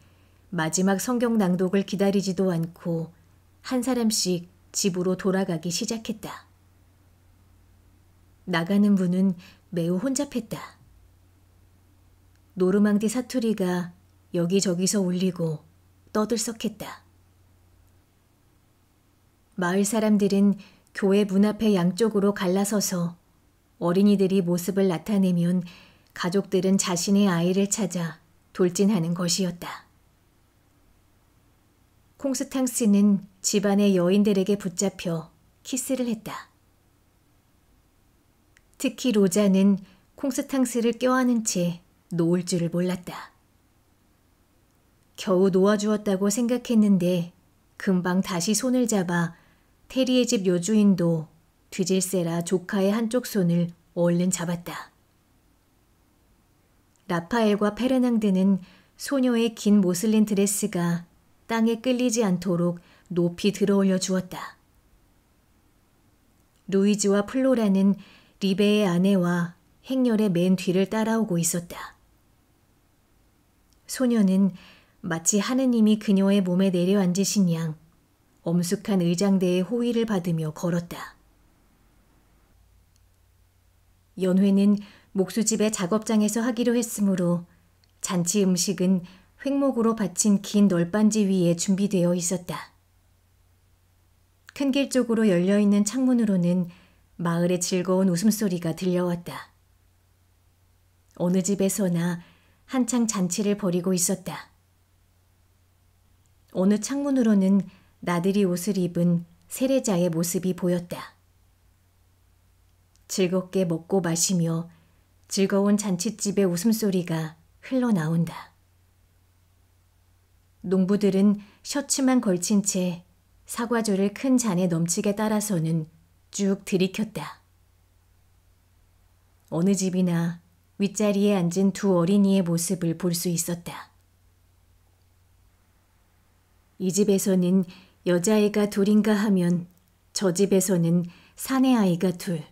마지막 성경 낭독을 기다리지도 않고 한 사람씩 집으로 돌아가기 시작했다. 나가는 분은 매우 혼잡했다. 노르망디 사투리가 여기저기서 울리고 떠들썩했다. 마을 사람들은 교회 문 앞에 양쪽으로 갈라서서 어린이들이 모습을 나타내면 가족들은 자신의 아이를 찾아 돌진하는 것이었다. 콩스탕스는 집안의 여인들에게 붙잡혀 키스를 했다. 특히 로자는 콩스탕스를 껴안은 채 놓을 줄을 몰랐다. 겨우 놓아주었다고 생각했는데 금방 다시 손을 잡아 테리의 집 요주인도 뒤질세라 조카의 한쪽 손을 얼른 잡았다. 라파엘과 페르낭드는 소녀의 긴 모슬린 드레스가 땅에 끌리지 않도록 높이 들어올려 주었다. 루이즈와 플로라는 리베의 아내와 행렬의 맨 뒤를 따라오고 있었다. 소녀는 마치 하느님이 그녀의 몸에 내려앉으신 양 엄숙한 의장대의 호의를 받으며 걸었다. 연회는 목수집의 작업장에서 하기로 했으므로 잔치 음식은 횡목으로 받친 긴 널빤지 위에 준비되어 있었다. 큰 길 쪽으로 열려있는 창문으로는 마을의 즐거운 웃음소리가 들려왔다. 어느 집에서나 한창 잔치를 벌이고 있었다. 어느 창문으로는 나들이 옷을 입은 세례자의 모습이 보였다. 즐겁게 먹고 마시며 즐거운 잔칫집의 웃음소리가 흘러나온다. 농부들은 셔츠만 걸친 채 사과주를 큰 잔에 넘치게 따라서는 쭉 들이켰다. 어느 집이나 윗자리에 앉은 두 어린이의 모습을 볼 수 있었다. 이 집에서는 여자애가 둘인가 하면 저 집에서는 사내 아이가 둘.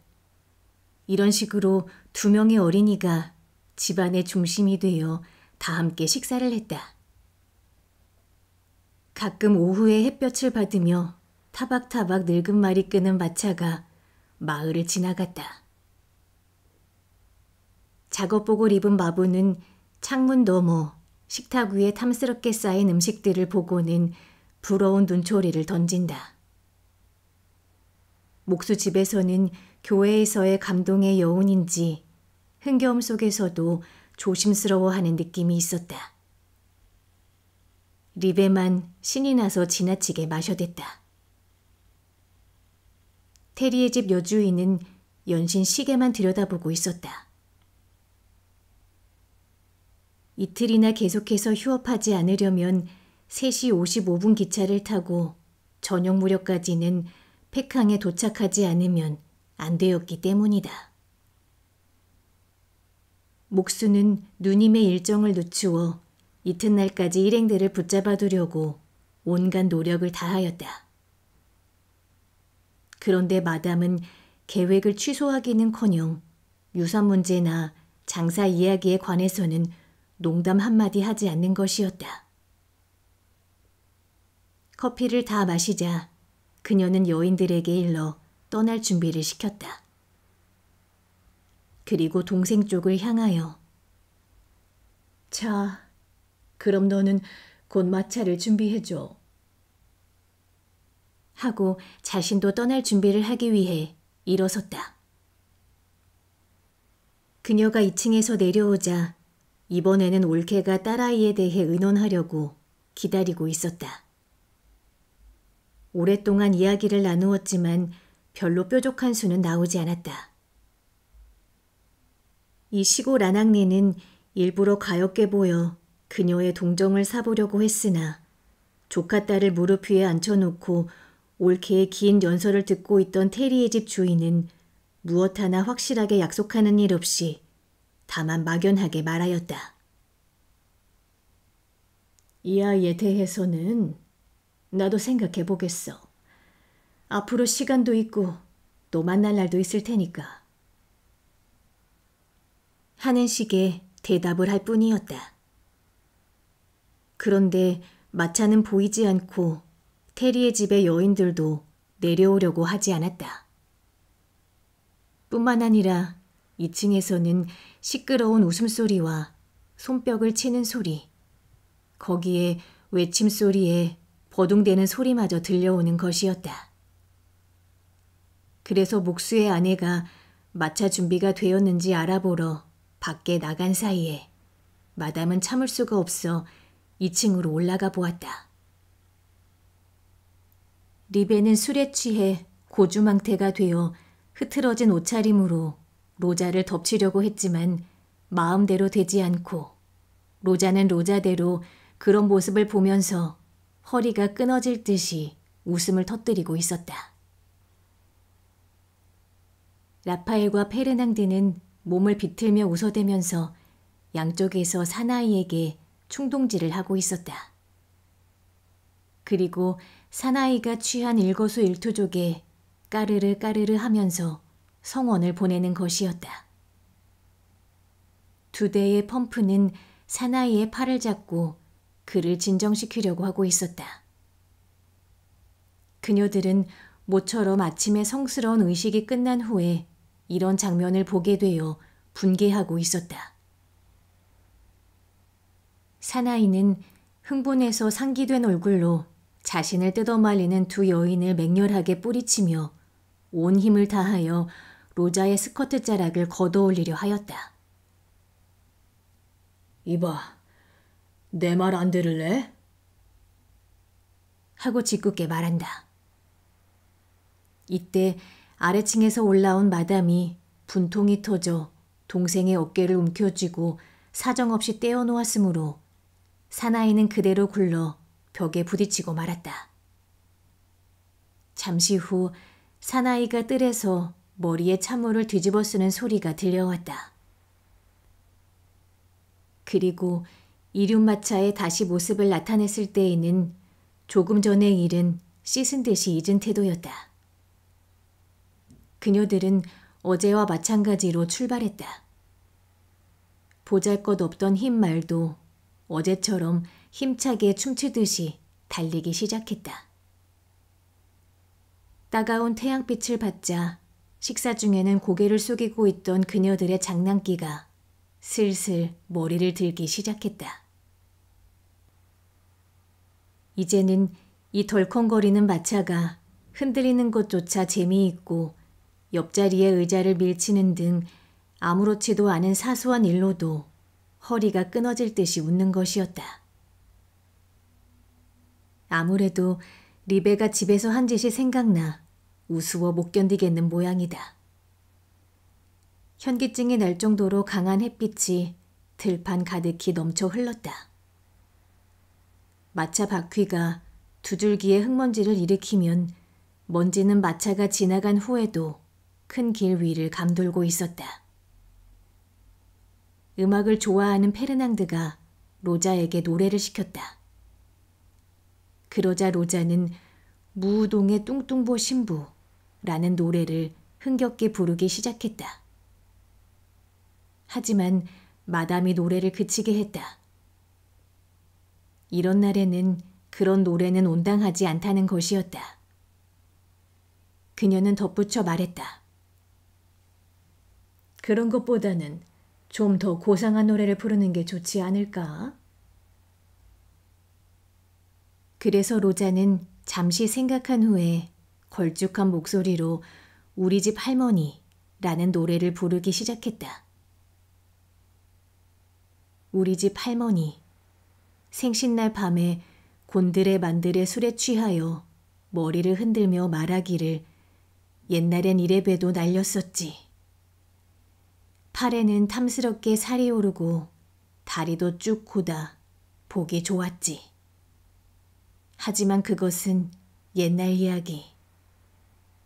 이런 식으로 두 명의 어린이가 집안의 중심이 되어 다 함께 식사를 했다. 가끔 오후에 햇볕을 받으며 타박타박 늙은 말이 끄는 마차가 마을을 지나갔다. 작업복을 입은 마부는 창문 너머 식탁 위에 탐스럽게 쌓인 음식들을 보고는 부러운 눈초리를 던진다. 목수 집에서는 교회에서의 감동의 여운인지 흥겨움 속에서도 조심스러워하는 느낌이 있었다. 립에만 신이 나서 지나치게 마셔댔다. 테리의 집 여주인은 연신 시계만 들여다보고 있었다. 이틀이나 계속해서 휴업하지 않으려면 3시 55분 기차를 타고 저녁 무렵까지는 팩항에 도착하지 않으면 안 되었기 때문이다. 목수는 누님의 일정을 늦추어 이튿날까지 일행들을 붙잡아 두려고 온갖 노력을 다하였다. 그런데 마담은 계획을 취소하기는커녕 유산 문제나 장사 이야기에 관해서는 농담 한마디 하지 않는 것이었다. 커피를 다 마시자 그녀는 여인들에게 일러 떠날 준비를 시켰다. 그리고 동생 쪽을 향하여 자, 그럼 너는 곧 마차를 준비해줘. 하고 자신도 떠날 준비를 하기 위해 일어섰다. 그녀가 2층에서 내려오자 이번에는 올케가 딸아이에 대해 의논하려고 기다리고 있었다. 오랫동안 이야기를 나누었지만 별로 뾰족한 수는 나오지 않았다. 이 시골 아낙네는 일부러 가엾게 보여 그녀의 동정을 사보려고 했으나 조카 딸을 무릎 위에 앉혀놓고 올케의 긴 연설을 듣고 있던 테리의 집 주인은 무엇 하나 확실하게 약속하는 일 없이 다만 막연하게 말하였다. 이 아이에 대해서는 나도 생각해 보겠어. 앞으로 시간도 있고 또 만날 날도 있을 테니까. 하는 식의 대답을 할 뿐이었다. 그런데 마차는 보이지 않고 테리의 집의 여인들도 내려오려고 하지 않았다. 뿐만 아니라 2층에서는 시끄러운 웃음소리와 손뼉을 치는 소리, 거기에 외침소리에 버둥대는 소리마저 들려오는 것이었다. 그래서 목수의 아내가 마차 준비가 되었는지 알아보러 밖에 나간 사이에 마담은 참을 수가 없어 2층으로 올라가 보았다. 리베는 술에 취해 고주망태가 되어 흐트러진 옷차림으로 로자를 덮치려고 했지만 마음대로 되지 않고 로자는 로자대로 그런 모습을 보면서 허리가 끊어질 듯이 웃음을 터뜨리고 있었다. 라파엘과 페르낭드는 몸을 비틀며 웃어대면서 양쪽에서 사나이에게 충동질을 하고 있었다. 그리고 사나이가 취한 일거수일투족에 까르르 까르르 하면서 성원을 보내는 것이었다. 두 대의 펌프는 사나이의 팔을 잡고 그를 진정시키려고 하고 있었다. 그녀들은 모처럼 아침에 성스러운 의식이 끝난 후에 이런 장면을 보게 되어 분개하고 있었다. 사나이는 흥분해서 상기된 얼굴로 자신을 뜯어말리는 두 여인을 맹렬하게 뿌리치며 온 힘을 다하여 로자의 스커트 자락을 걷어올리려 하였다. 이봐, 내 말 안 들을래? 하고 짓궂게 말한다. 이때 아래층에서 올라온 마담이 분통이 터져 동생의 어깨를 움켜쥐고 사정없이 떼어놓았으므로 사나이는 그대로 굴러 벽에 부딪히고 말았다. 잠시 후 사나이가 뜰에서 머리에 찬물을 뒤집어 쓰는 소리가 들려왔다. 그리고 이륜마차에 다시 모습을 나타냈을 때에는 조금 전의 일은 씻은 듯이 잊은 태도였다. 그녀들은 어제와 마찬가지로 출발했다. 보잘 것 없던 흰 말도 어제처럼 힘차게 춤추듯이 달리기 시작했다. 따가운 태양빛을 받자 식사 중에는 고개를 숙이고 있던 그녀들의 장난기가 슬슬 머리를 들기 시작했다. 이제는 이 덜컹거리는 마차가 흔들리는 것조차 재미있고 옆자리에 의자를 밀치는 등 아무렇지도 않은 사소한 일로도 허리가 끊어질 듯이 웃는 것이었다. 아무래도 리베가 집에서 한 짓이 생각나 우스워 못 견디겠는 모양이다. 현기증이 날 정도로 강한 햇빛이 들판 가득히 넘쳐 흘렀다. 마차 바퀴가 두 줄기의 흙먼지를 일으키면 먼지는 마차가 지나간 후에도 큰 길 위를 감돌고 있었다. 음악을 좋아하는 페르낭드가 로자에게 노래를 시켰다. 그러자 로자는 무우동의 뚱뚱보 신부, 라는 노래를 흥겹게 부르기 시작했다. 하지만 마담이 노래를 그치게 했다. 이런 날에는 그런 노래는 온당하지 않다는 것이었다. 그녀는 덧붙여 말했다. 그런 것보다는 좀 더 고상한 노래를 부르는 게 좋지 않을까? 그래서 로자는 잠시 생각한 후에 걸쭉한 목소리로 우리 집 할머니라는 노래를 부르기 시작했다. 우리 집 할머니. 생신날 밤에 곤드레 만드레 술에 취하여 머리를 흔들며 말하기를 옛날엔 이래봬도 날렸었지. 팔에는 탐스럽게 살이 오르고 다리도 쭉 고다 보기 좋았지. 하지만 그것은 옛날 이야기.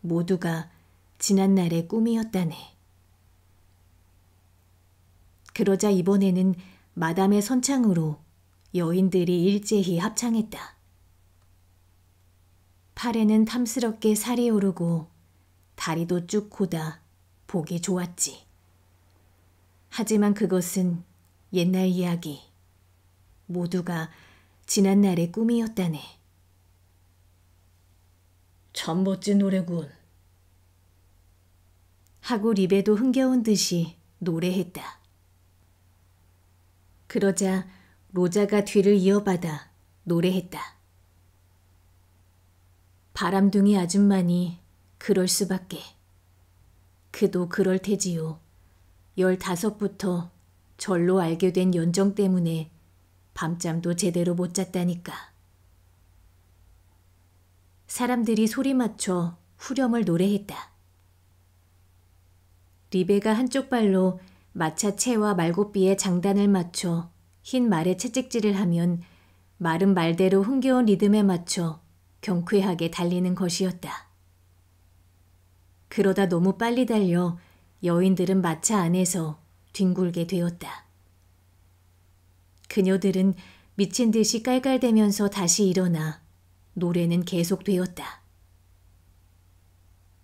모두가 지난날의 꿈이었다네. 그러자 이번에는 마담의 선창으로 여인들이 일제히 합창했다. 팔에는 탐스럽게 살이 오르고 다리도 쭉 고다 보기 좋았지. 하지만 그것은 옛날 이야기. 모두가 지난날의 꿈이었다네. 참 멋진 노래군. 하고 립에도 흥겨운 듯이 노래했다. 그러자 로자가 뒤를 이어받아 노래했다. 바람둥이 아줌마니 그럴 수밖에. 그도 그럴 테지요. 열다섯부터 절로 알게 된 연정 때문에 밤잠도 제대로 못 잤다니까. 사람들이 소리 맞춰 후렴을 노래했다. 리베가 한쪽 발로 마차채와 말고삐의 장단을 맞춰 흰 말에 채찍질을 하면 마른 말대로 흥겨운 리듬에 맞춰 경쾌하게 달리는 것이었다. 그러다 너무 빨리 달려 여인들은 마차 안에서 뒹굴게 되었다. 그녀들은 미친 듯이 깔깔대면서 다시 일어나 노래는 계속되었다.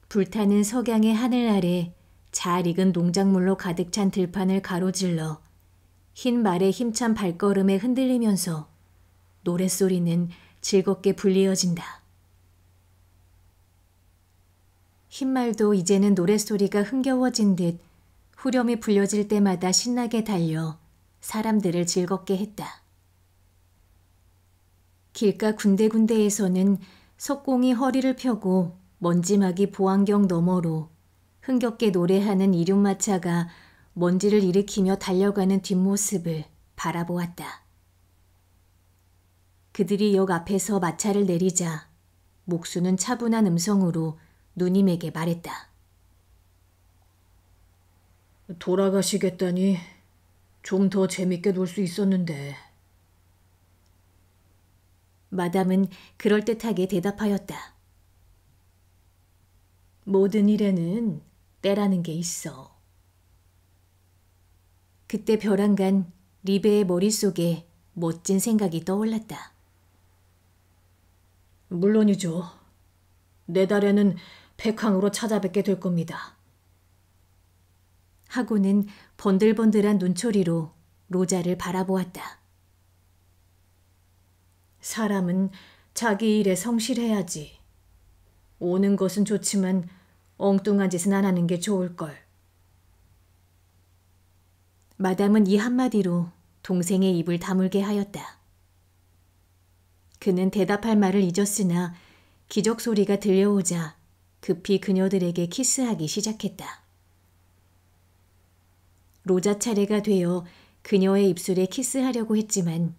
불타는 석양의 하늘 아래 잘 익은 농작물로 가득 찬 들판을 가로질러 흰 말의 힘찬 발걸음에 흔들리면서 노랫소리는 즐겁게 불리어진다. 흰말도 이제는 노랫소리가 흥겨워진 듯 후렴이 불려질 때마다 신나게 달려 사람들을 즐겁게 했다. 길가 군데군데에서는 석공이 허리를 펴고 먼지막이 보안경 너머로 흥겹게 노래하는 이륜마차가 먼지를 일으키며 달려가는 뒷모습을 바라보았다. 그들이 역 앞에서 마차를 내리자 목수는 차분한 음성으로 누님에게 말했다. 돌아가시겠다니 좀 더 재밌게 놀 수 있었는데 마담은 그럴듯하게 대답하였다. 모든 일에는 때라는 게 있어. 그때 벼랑간 리베의 머릿속에 멋진 생각이 떠올랐다. 물론이죠. 내달에는 백항으로 찾아뵙게 될 겁니다. 하고는 번들번들한 눈초리로 로자를 바라보았다. 사람은 자기 일에 성실해야지. 오는 것은 좋지만 엉뚱한 짓은 안 하는 게 좋을걸. 마담은 이 한마디로 동생의 입을 다물게 하였다. 그는 대답할 말을 잊었으나 기적 소리가 들려오자 급히 그녀들에게 키스하기 시작했다. 로자 차례가 되어 그녀의 입술에 키스하려고 했지만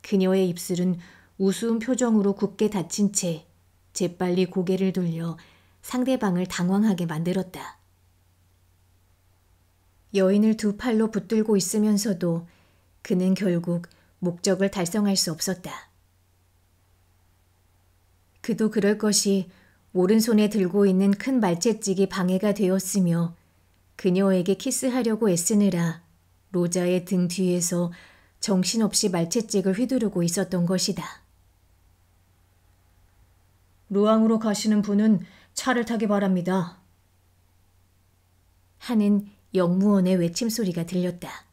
그녀의 입술은 우스운 표정으로 굳게 닫힌 채 재빨리 고개를 돌려 상대방을 당황하게 만들었다. 여인을 두 팔로 붙들고 있으면서도 그는 결국 목적을 달성할 수 없었다. 그도 그럴 것이 오른손에 들고 있는 큰 말채찍이 방해가 되었으며 그녀에게 키스하려고 애쓰느라 로자의 등 뒤에서 정신없이 말채찍을 휘두르고 있었던 것이다. 루앙으로 가시는 분은 차를 타기 바랍니다. 하는 영무원의 외침 소리가 들렸다.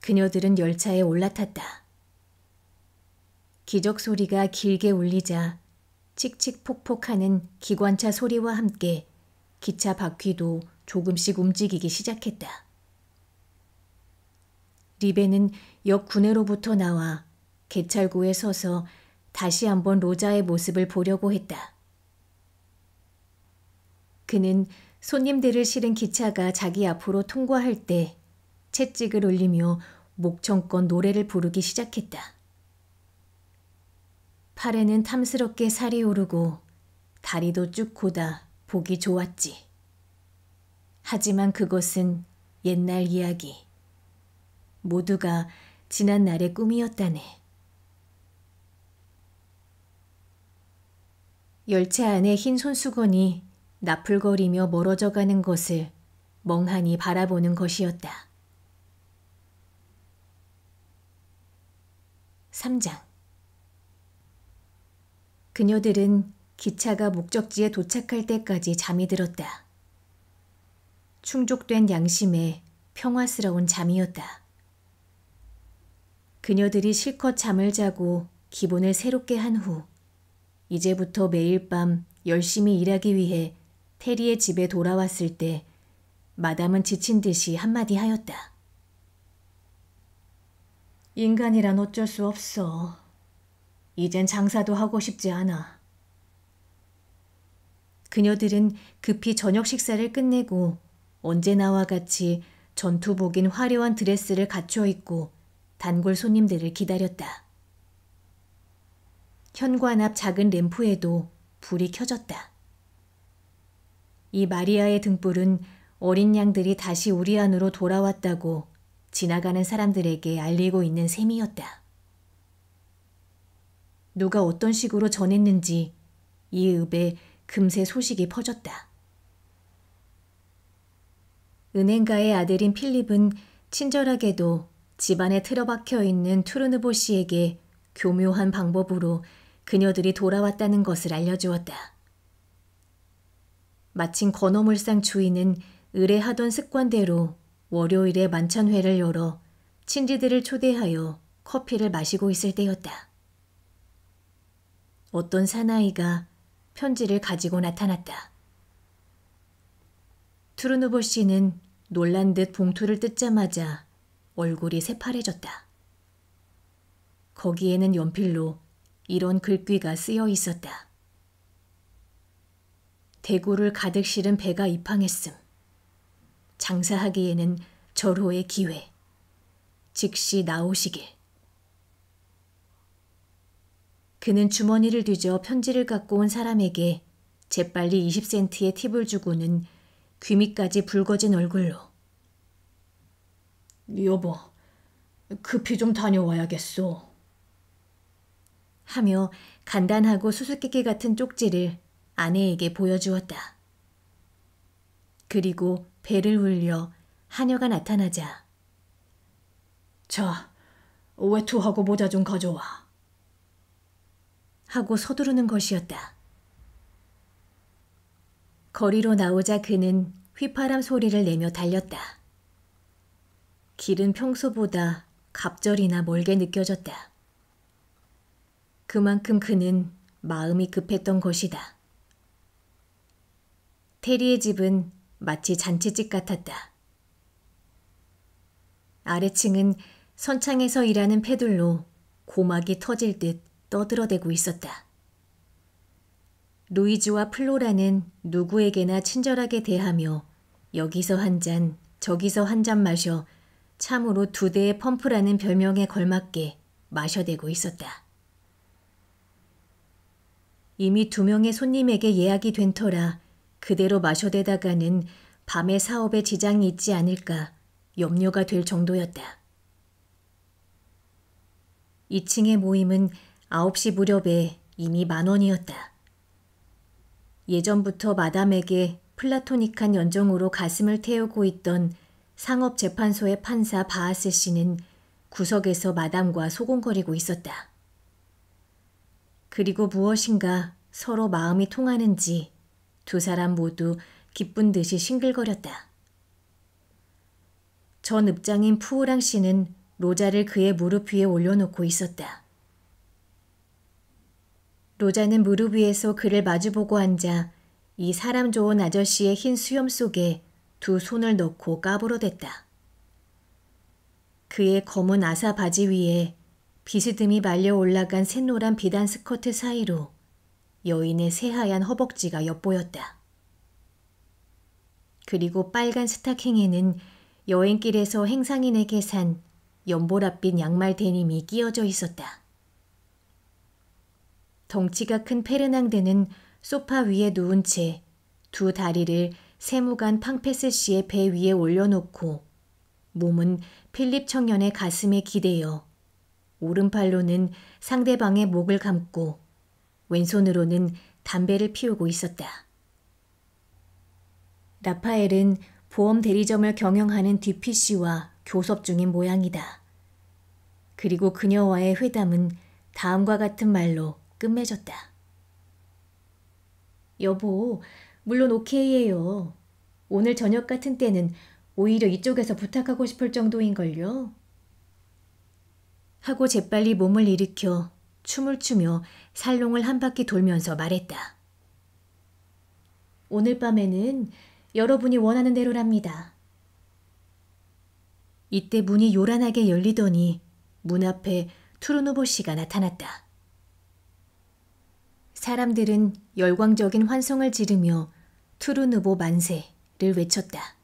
그녀들은 열차에 올라탔다. 기적 소리가 길게 울리자 칙칙폭폭하는 기관차 소리와 함께 기차 바퀴도 조금씩 움직이기 시작했다. 리베는 역 구내로부터 나와 개찰구에 서서 다시 한번 로자의 모습을 보려고 했다. 그는 손님들을 실은 기차가 자기 앞으로 통과할 때 채찍을 올리며 목청껏 노래를 부르기 시작했다. 팔에는 탐스럽게 살이 오르고 다리도 쭉 고다 보기 좋았지. 하지만 그것은 옛날 이야기. 모두가 지난 날의 꿈이었다네. 열차 안에 흰 손수건이 나풀거리며 멀어져 가는 것을 멍하니 바라보는 것이었다. 3장 그녀들은 기차가 목적지에 도착할 때까지 잠이 들었다. 충족된 양심에 평화스러운 잠이었다. 그녀들이 실컷 잠을 자고 기분을 새롭게 한후 이제부터 매일 밤 열심히 일하기 위해 테리의 집에 돌아왔을 때 마담은 지친 듯이 한마디 하였다. 인간이란 어쩔 수 없어. 이젠 장사도 하고 싶지 않아. 그녀들은 급히 저녁 식사를 끝내고 언제나와 같이 전투복인 화려한 드레스를 갖춰 입고 단골 손님들을 기다렸다. 현관 앞 작은 램프에도 불이 켜졌다. 이 마리아의 등불은 어린 양들이 다시 우리 안으로 돌아왔다고 지나가는 사람들에게 알리고 있는 셈이었다. 누가 어떤 식으로 전했는지 이 읍에 금세 소식이 퍼졌다. 은행가의 아들인 필립은 친절하게도 집안에 틀어박혀 있는 투르누보 씨에게 교묘한 방법으로 그녀들이 돌아왔다는 것을 알려주었다. 마침 건어물상 주인은 의뢰하던 습관대로 월요일에 만찬회를 열어 친지들을 초대하여 커피를 마시고 있을 때였다. 어떤 사나이가 편지를 가지고 나타났다. 트루누보 씨는 놀란 듯 봉투를 뜯자마자 얼굴이 새파래졌다. 거기에는 연필로 이런 글귀가 쓰여 있었다. 대구를 가득 실은 배가 입항했음. 장사하기에는 절호의 기회. 즉시 나오시길. 그는 주머니를 뒤져 편지를 갖고 온 사람에게 재빨리 20센트의 팁을 주고는 귀밑까지 붉어진 얼굴로 여보, 급히 좀 다녀와야겠소. 하며 간단하고 수수께끼 같은 쪽지를 아내에게 보여주었다. 그리고 배를 울려 하녀가 나타나자 자, 외투하고 모자 좀 가져와. 하고 서두르는 것이었다. 거리로 나오자 그는 휘파람 소리를 내며 달렸다. 길은 평소보다 갑절이나 멀게 느껴졌다. 그만큼 그는 마음이 급했던 것이다. 테리의 집은 마치 잔치집 같았다. 아래층은 선창에서 일하는 패들로 고막이 터질 듯 떠들어대고 있었다. 루이즈와 플로라는 누구에게나 친절하게 대하며 여기서 한 잔, 저기서 한 잔 마셔 참으로 두 대의 펌프라는 별명에 걸맞게 마셔대고 있었다. 이미 두 명의 손님에게 예약이 된 터라 그대로 마셔대다가는 밤에 사업에 지장이 있지 않을까 염려가 될 정도였다. 2층의 모임은 9시 무렵에 이미 만 원이었다. 예전부터 마담에게 플라토닉한 연정으로 가슴을 태우고 있던 상업재판소의 판사 바하스 씨는 구석에서 마담과 소곤거리고 있었다. 그리고 무엇인가 서로 마음이 통하는지 두 사람 모두 기쁜 듯이 싱글거렸다. 전 읍장인 푸오랑 씨는 로자를 그의 무릎 위에 올려놓고 있었다. 로자는 무릎 위에서 그를 마주보고 앉아 이 사람 좋은 아저씨의 흰 수염 속에 두 손을 넣고 까불어댔다. 그의 검은 아사 바지 위에 비스듬히 말려 올라간 샛노란 비단 스커트 사이로 여인의 새하얀 허벅지가 엿보였다. 그리고 빨간 스타킹에는 여행길에서 행상인에게 산 연보랏빛 양말 데님이 끼어져 있었다. 덩치가 큰 페르낭데는 소파 위에 누운 채 두 다리를 세무관 팡페스 씨의 배 위에 올려놓고 몸은 필립 청년의 가슴에 기대어 오른팔로는 상대방의 목을 감고 왼손으로는 담배를 피우고 있었다. 라파엘은 보험 대리점을 경영하는 d p c 와 교섭 중인 모양이다. 그리고 그녀와의 회담은 다음과 같은 말로 끝맺었다. 여보, 물론 오케이예요. 오늘 저녁 같은 때는 오히려 이쪽에서 부탁하고 싶을 정도인걸요. 하고 재빨리 몸을 일으켜 춤을 추며 살롱을 한 바퀴 돌면서 말했다. 오늘 밤에는 여러분이 원하는 대로랍니다. 이때 문이 요란하게 열리더니 문 앞에 투르노보 씨가 나타났다. 사람들은 열광적인 환송을 지르며 투르누보 만세를 외쳤다.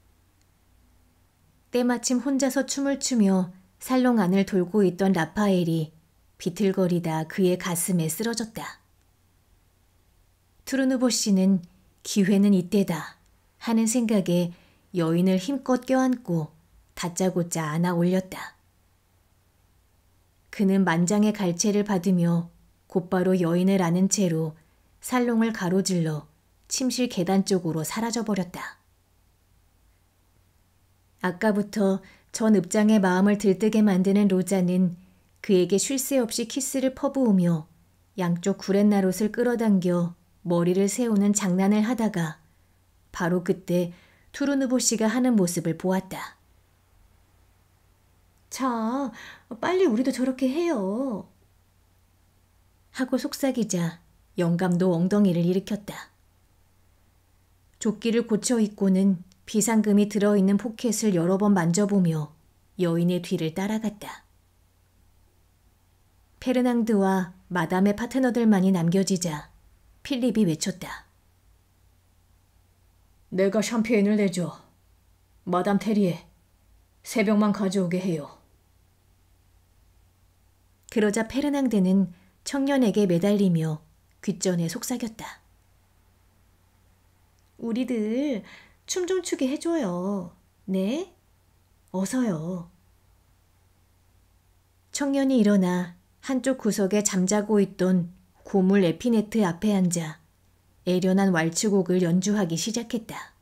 때마침 혼자서 춤을 추며 살롱 안을 돌고 있던 라파엘이 비틀거리다 그의 가슴에 쓰러졌다. 트루누보 씨는 기회는 이때다 하는 생각에 여인을 힘껏 껴안고 다짜고짜 안아 올렸다. 그는 만장의 갈채를 받으며 곧바로 여인을 안은 채로 살롱을 가로질러 침실 계단 쪽으로 사라져버렸다. 아까부터 전 읍장의 마음을 들뜨게 만드는 로자는 그에게 쉴 새 없이 키스를 퍼부으며 양쪽 구렛나룻을 끌어당겨 머리를 세우는 장난을 하다가 바로 그때 투르누보 씨가 하는 모습을 보았다. 자, 빨리 우리도 저렇게 해요. 하고 속삭이자 영감도 엉덩이를 일으켰다. 조끼를 고쳐 입고는 비상금이 들어있는 포켓을 여러 번 만져보며 여인의 뒤를 따라갔다. 페르낭드와 마담의 파트너들만이 남겨지자 필립이 외쳤다. 내가 샴페인을 내줘. 마담 테리에 세 병만 가져오게 해요. 그러자 페르낭데는 청년에게 매달리며 귓전에 속삭였다. 우리들 춤좀 추게 해줘요. 네? 어서요. 청년이 일어나 한쪽 구석에 잠자고 있던 고물 에피네트 앞에 앉아 애련한 왈츠곡을 연주하기 시작했다.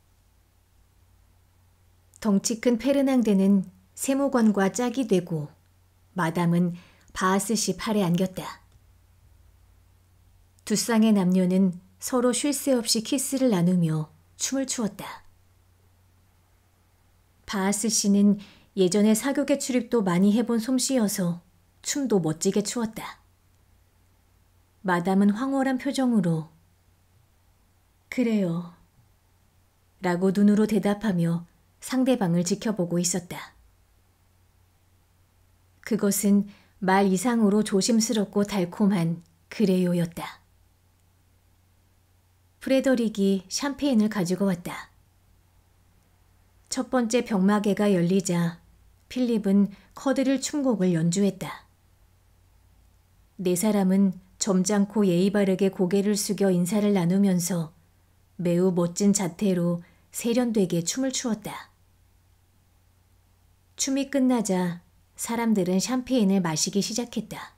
덩치 큰 페르낭데는 세모관과 짝이 되고 마담은 바하스 씨 팔에 안겼다. 두 쌍의 남녀는 서로 쉴 새 없이 키스를 나누며 춤을 추었다. 바아스 씨는 예전에 사교계 출입도 많이 해본 솜씨여서 춤도 멋지게 추었다. 마담은 황홀한 표정으로 그래요. 라고 눈으로 대답하며 상대방을 지켜보고 있었다. 그것은 말 이상으로 조심스럽고 달콤한 그래요였다. 프레더릭이 샴페인을 가지고 왔다. 첫 번째 병마개가 열리자 필립은 커드릴 춤곡을 연주했다. 네 사람은 점잖고 예의 바르게 고개를 숙여 인사를 나누면서 매우 멋진 자태로 세련되게 춤을 추었다. 춤이 끝나자 사람들은 샴페인을 마시기 시작했다.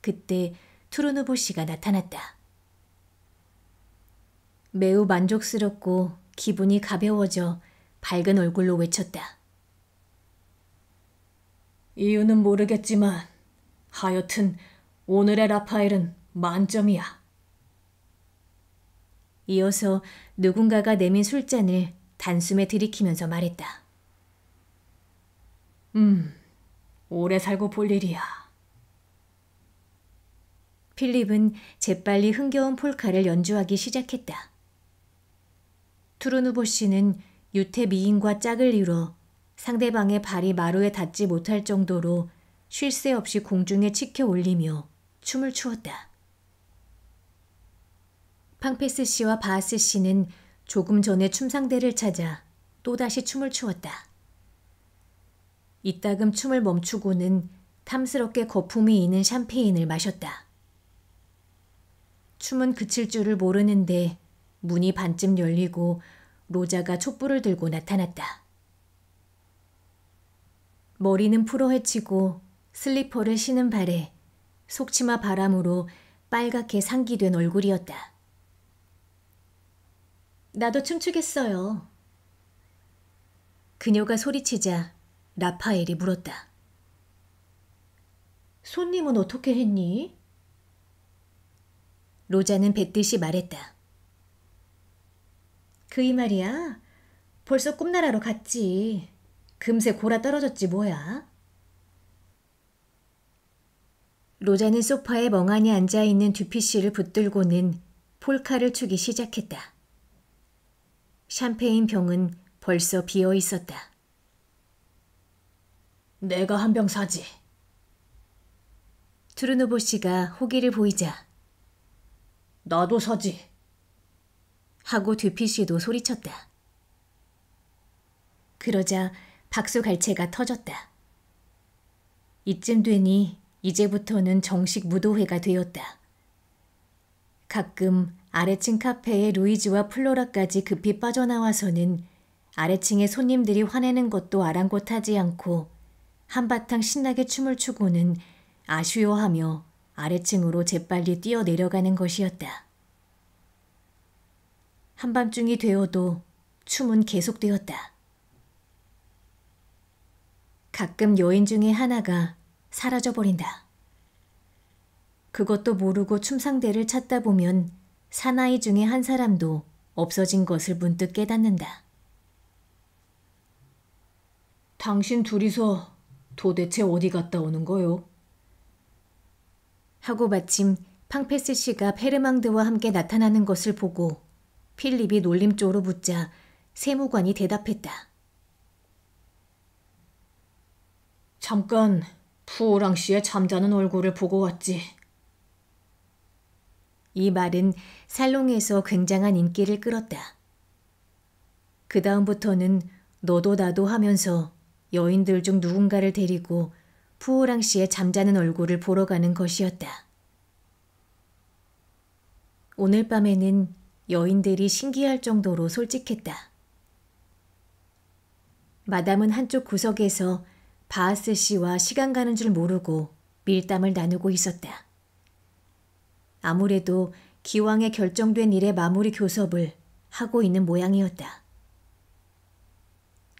그때 투르누보 씨가 나타났다. 매우 만족스럽고 기분이 가벼워져 밝은 얼굴로 외쳤다. 이유는 모르겠지만 하여튼 오늘의 라파엘은 만점이야. 이어서 누군가가 내민 술잔을 단숨에 들이키면서 말했다. 음, 오래 살고 볼 일이야. 필립은 재빨리 흥겨운 폴카를 연주하기 시작했다. 투르누보 씨는 유태 미인과 짝을 이뤄 상대방의 발이 마루에 닿지 못할 정도로 쉴 새 없이 공중에 치켜 올리며 춤을 추었다. 팡페스 씨와 바하스 씨는 조금 전에 춤상대를 찾아 또다시 춤을 추었다. 이따금 춤을 멈추고는 탐스럽게 거품이 있는 샴페인을 마셨다. 춤은 그칠 줄을 모르는데 문이 반쯤 열리고 로자가 촛불을 들고 나타났다. 머리는 풀어헤치고 슬리퍼를 신은 발에 속치마 바람으로 빨갛게 상기된 얼굴이었다. 나도 춤추겠어요. 그녀가 소리치자 라파엘이 물었다. 손님은 어떻게 했니? 로자는 뱉듯이 말했다. 그이 말이야. 벌써 꿈나라로 갔지. 금세 골아 떨어졌지 뭐야. 로자는 소파에 멍하니 앉아있는 듀피 씨를 붙들고는 폴카를 추기 시작했다. 샴페인 병은 벌써 비어 있었다. 내가 한 병 사지. 트루노보 씨가 호기를 보이자. 나도 사지. 하고 뒤피 씨도 소리쳤다. 그러자 박수갈채가 터졌다. 이쯤 되니 이제부터는 정식 무도회가 되었다. 가끔 아래층 카페에 루이즈와 플로라까지 급히 빠져나와서는 아래층의 손님들이 화내는 것도 아랑곳하지 않고 한바탕 신나게 춤을 추고는 아쉬워하며 아래층으로 재빨리 뛰어내려가는 것이었다. 한밤중이 되어도 춤은 계속되었다. 가끔 여인 중에 하나가 사라져버린다. 그것도 모르고 춤상대를 찾다 보면 사나이 중에 한 사람도 없어진 것을 문득 깨닫는다. 당신 둘이서 도대체 어디 갔다 오는 거요? 하고 마침 팡페스 씨가 페르망드와 함께 나타나는 것을 보고 필립이 놀림조로 묻자 세무관이 대답했다. 잠깐 푸오랑 씨의 잠자는 얼굴을 보고 왔지. 이 말은 살롱에서 굉장한 인기를 끌었다. 그 다음부터는 너도 나도 하면서 여인들 중 누군가를 데리고 푸오랑 씨의 잠자는 얼굴을 보러 가는 것이었다. 오늘 밤에는 여인들이 신기할 정도로 솔직했다. 마담은 한쪽 구석에서 바하스 씨와 시간 가는 줄 모르고 밀담을 나누고 있었다. 아무래도 기왕에 결정된 일의 마무리 교섭을 하고 있는 모양이었다.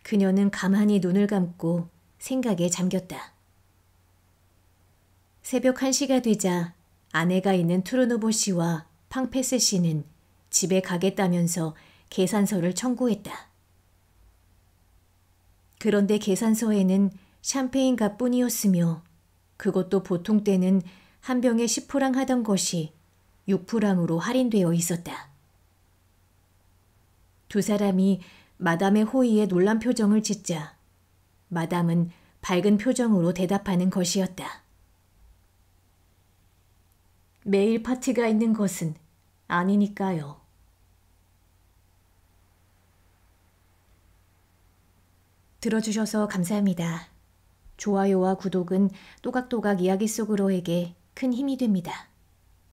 그녀는 가만히 눈을 감고 생각에 잠겼다. 새벽 1시가 되자 아내가 있는 트루노보 씨와 팡페스 씨는 집에 가겠다면서 계산서를 청구했다. 그런데 계산서에는 샴페인 값뿐이었으며 그것도 보통 때는 한 병에 10프랑 하던 것이 6프랑으로 할인되어 있었다. 두 사람이 마담의 호의에 놀란 표정을 짓자 마담은 밝은 표정으로 대답하는 것이었다. 매일 파티가 있는 것은 아니니까요. 들어주셔서 감사합니다. 좋아요와 구독은 또각또각 이야기 속으로에게 큰 힘이 됩니다.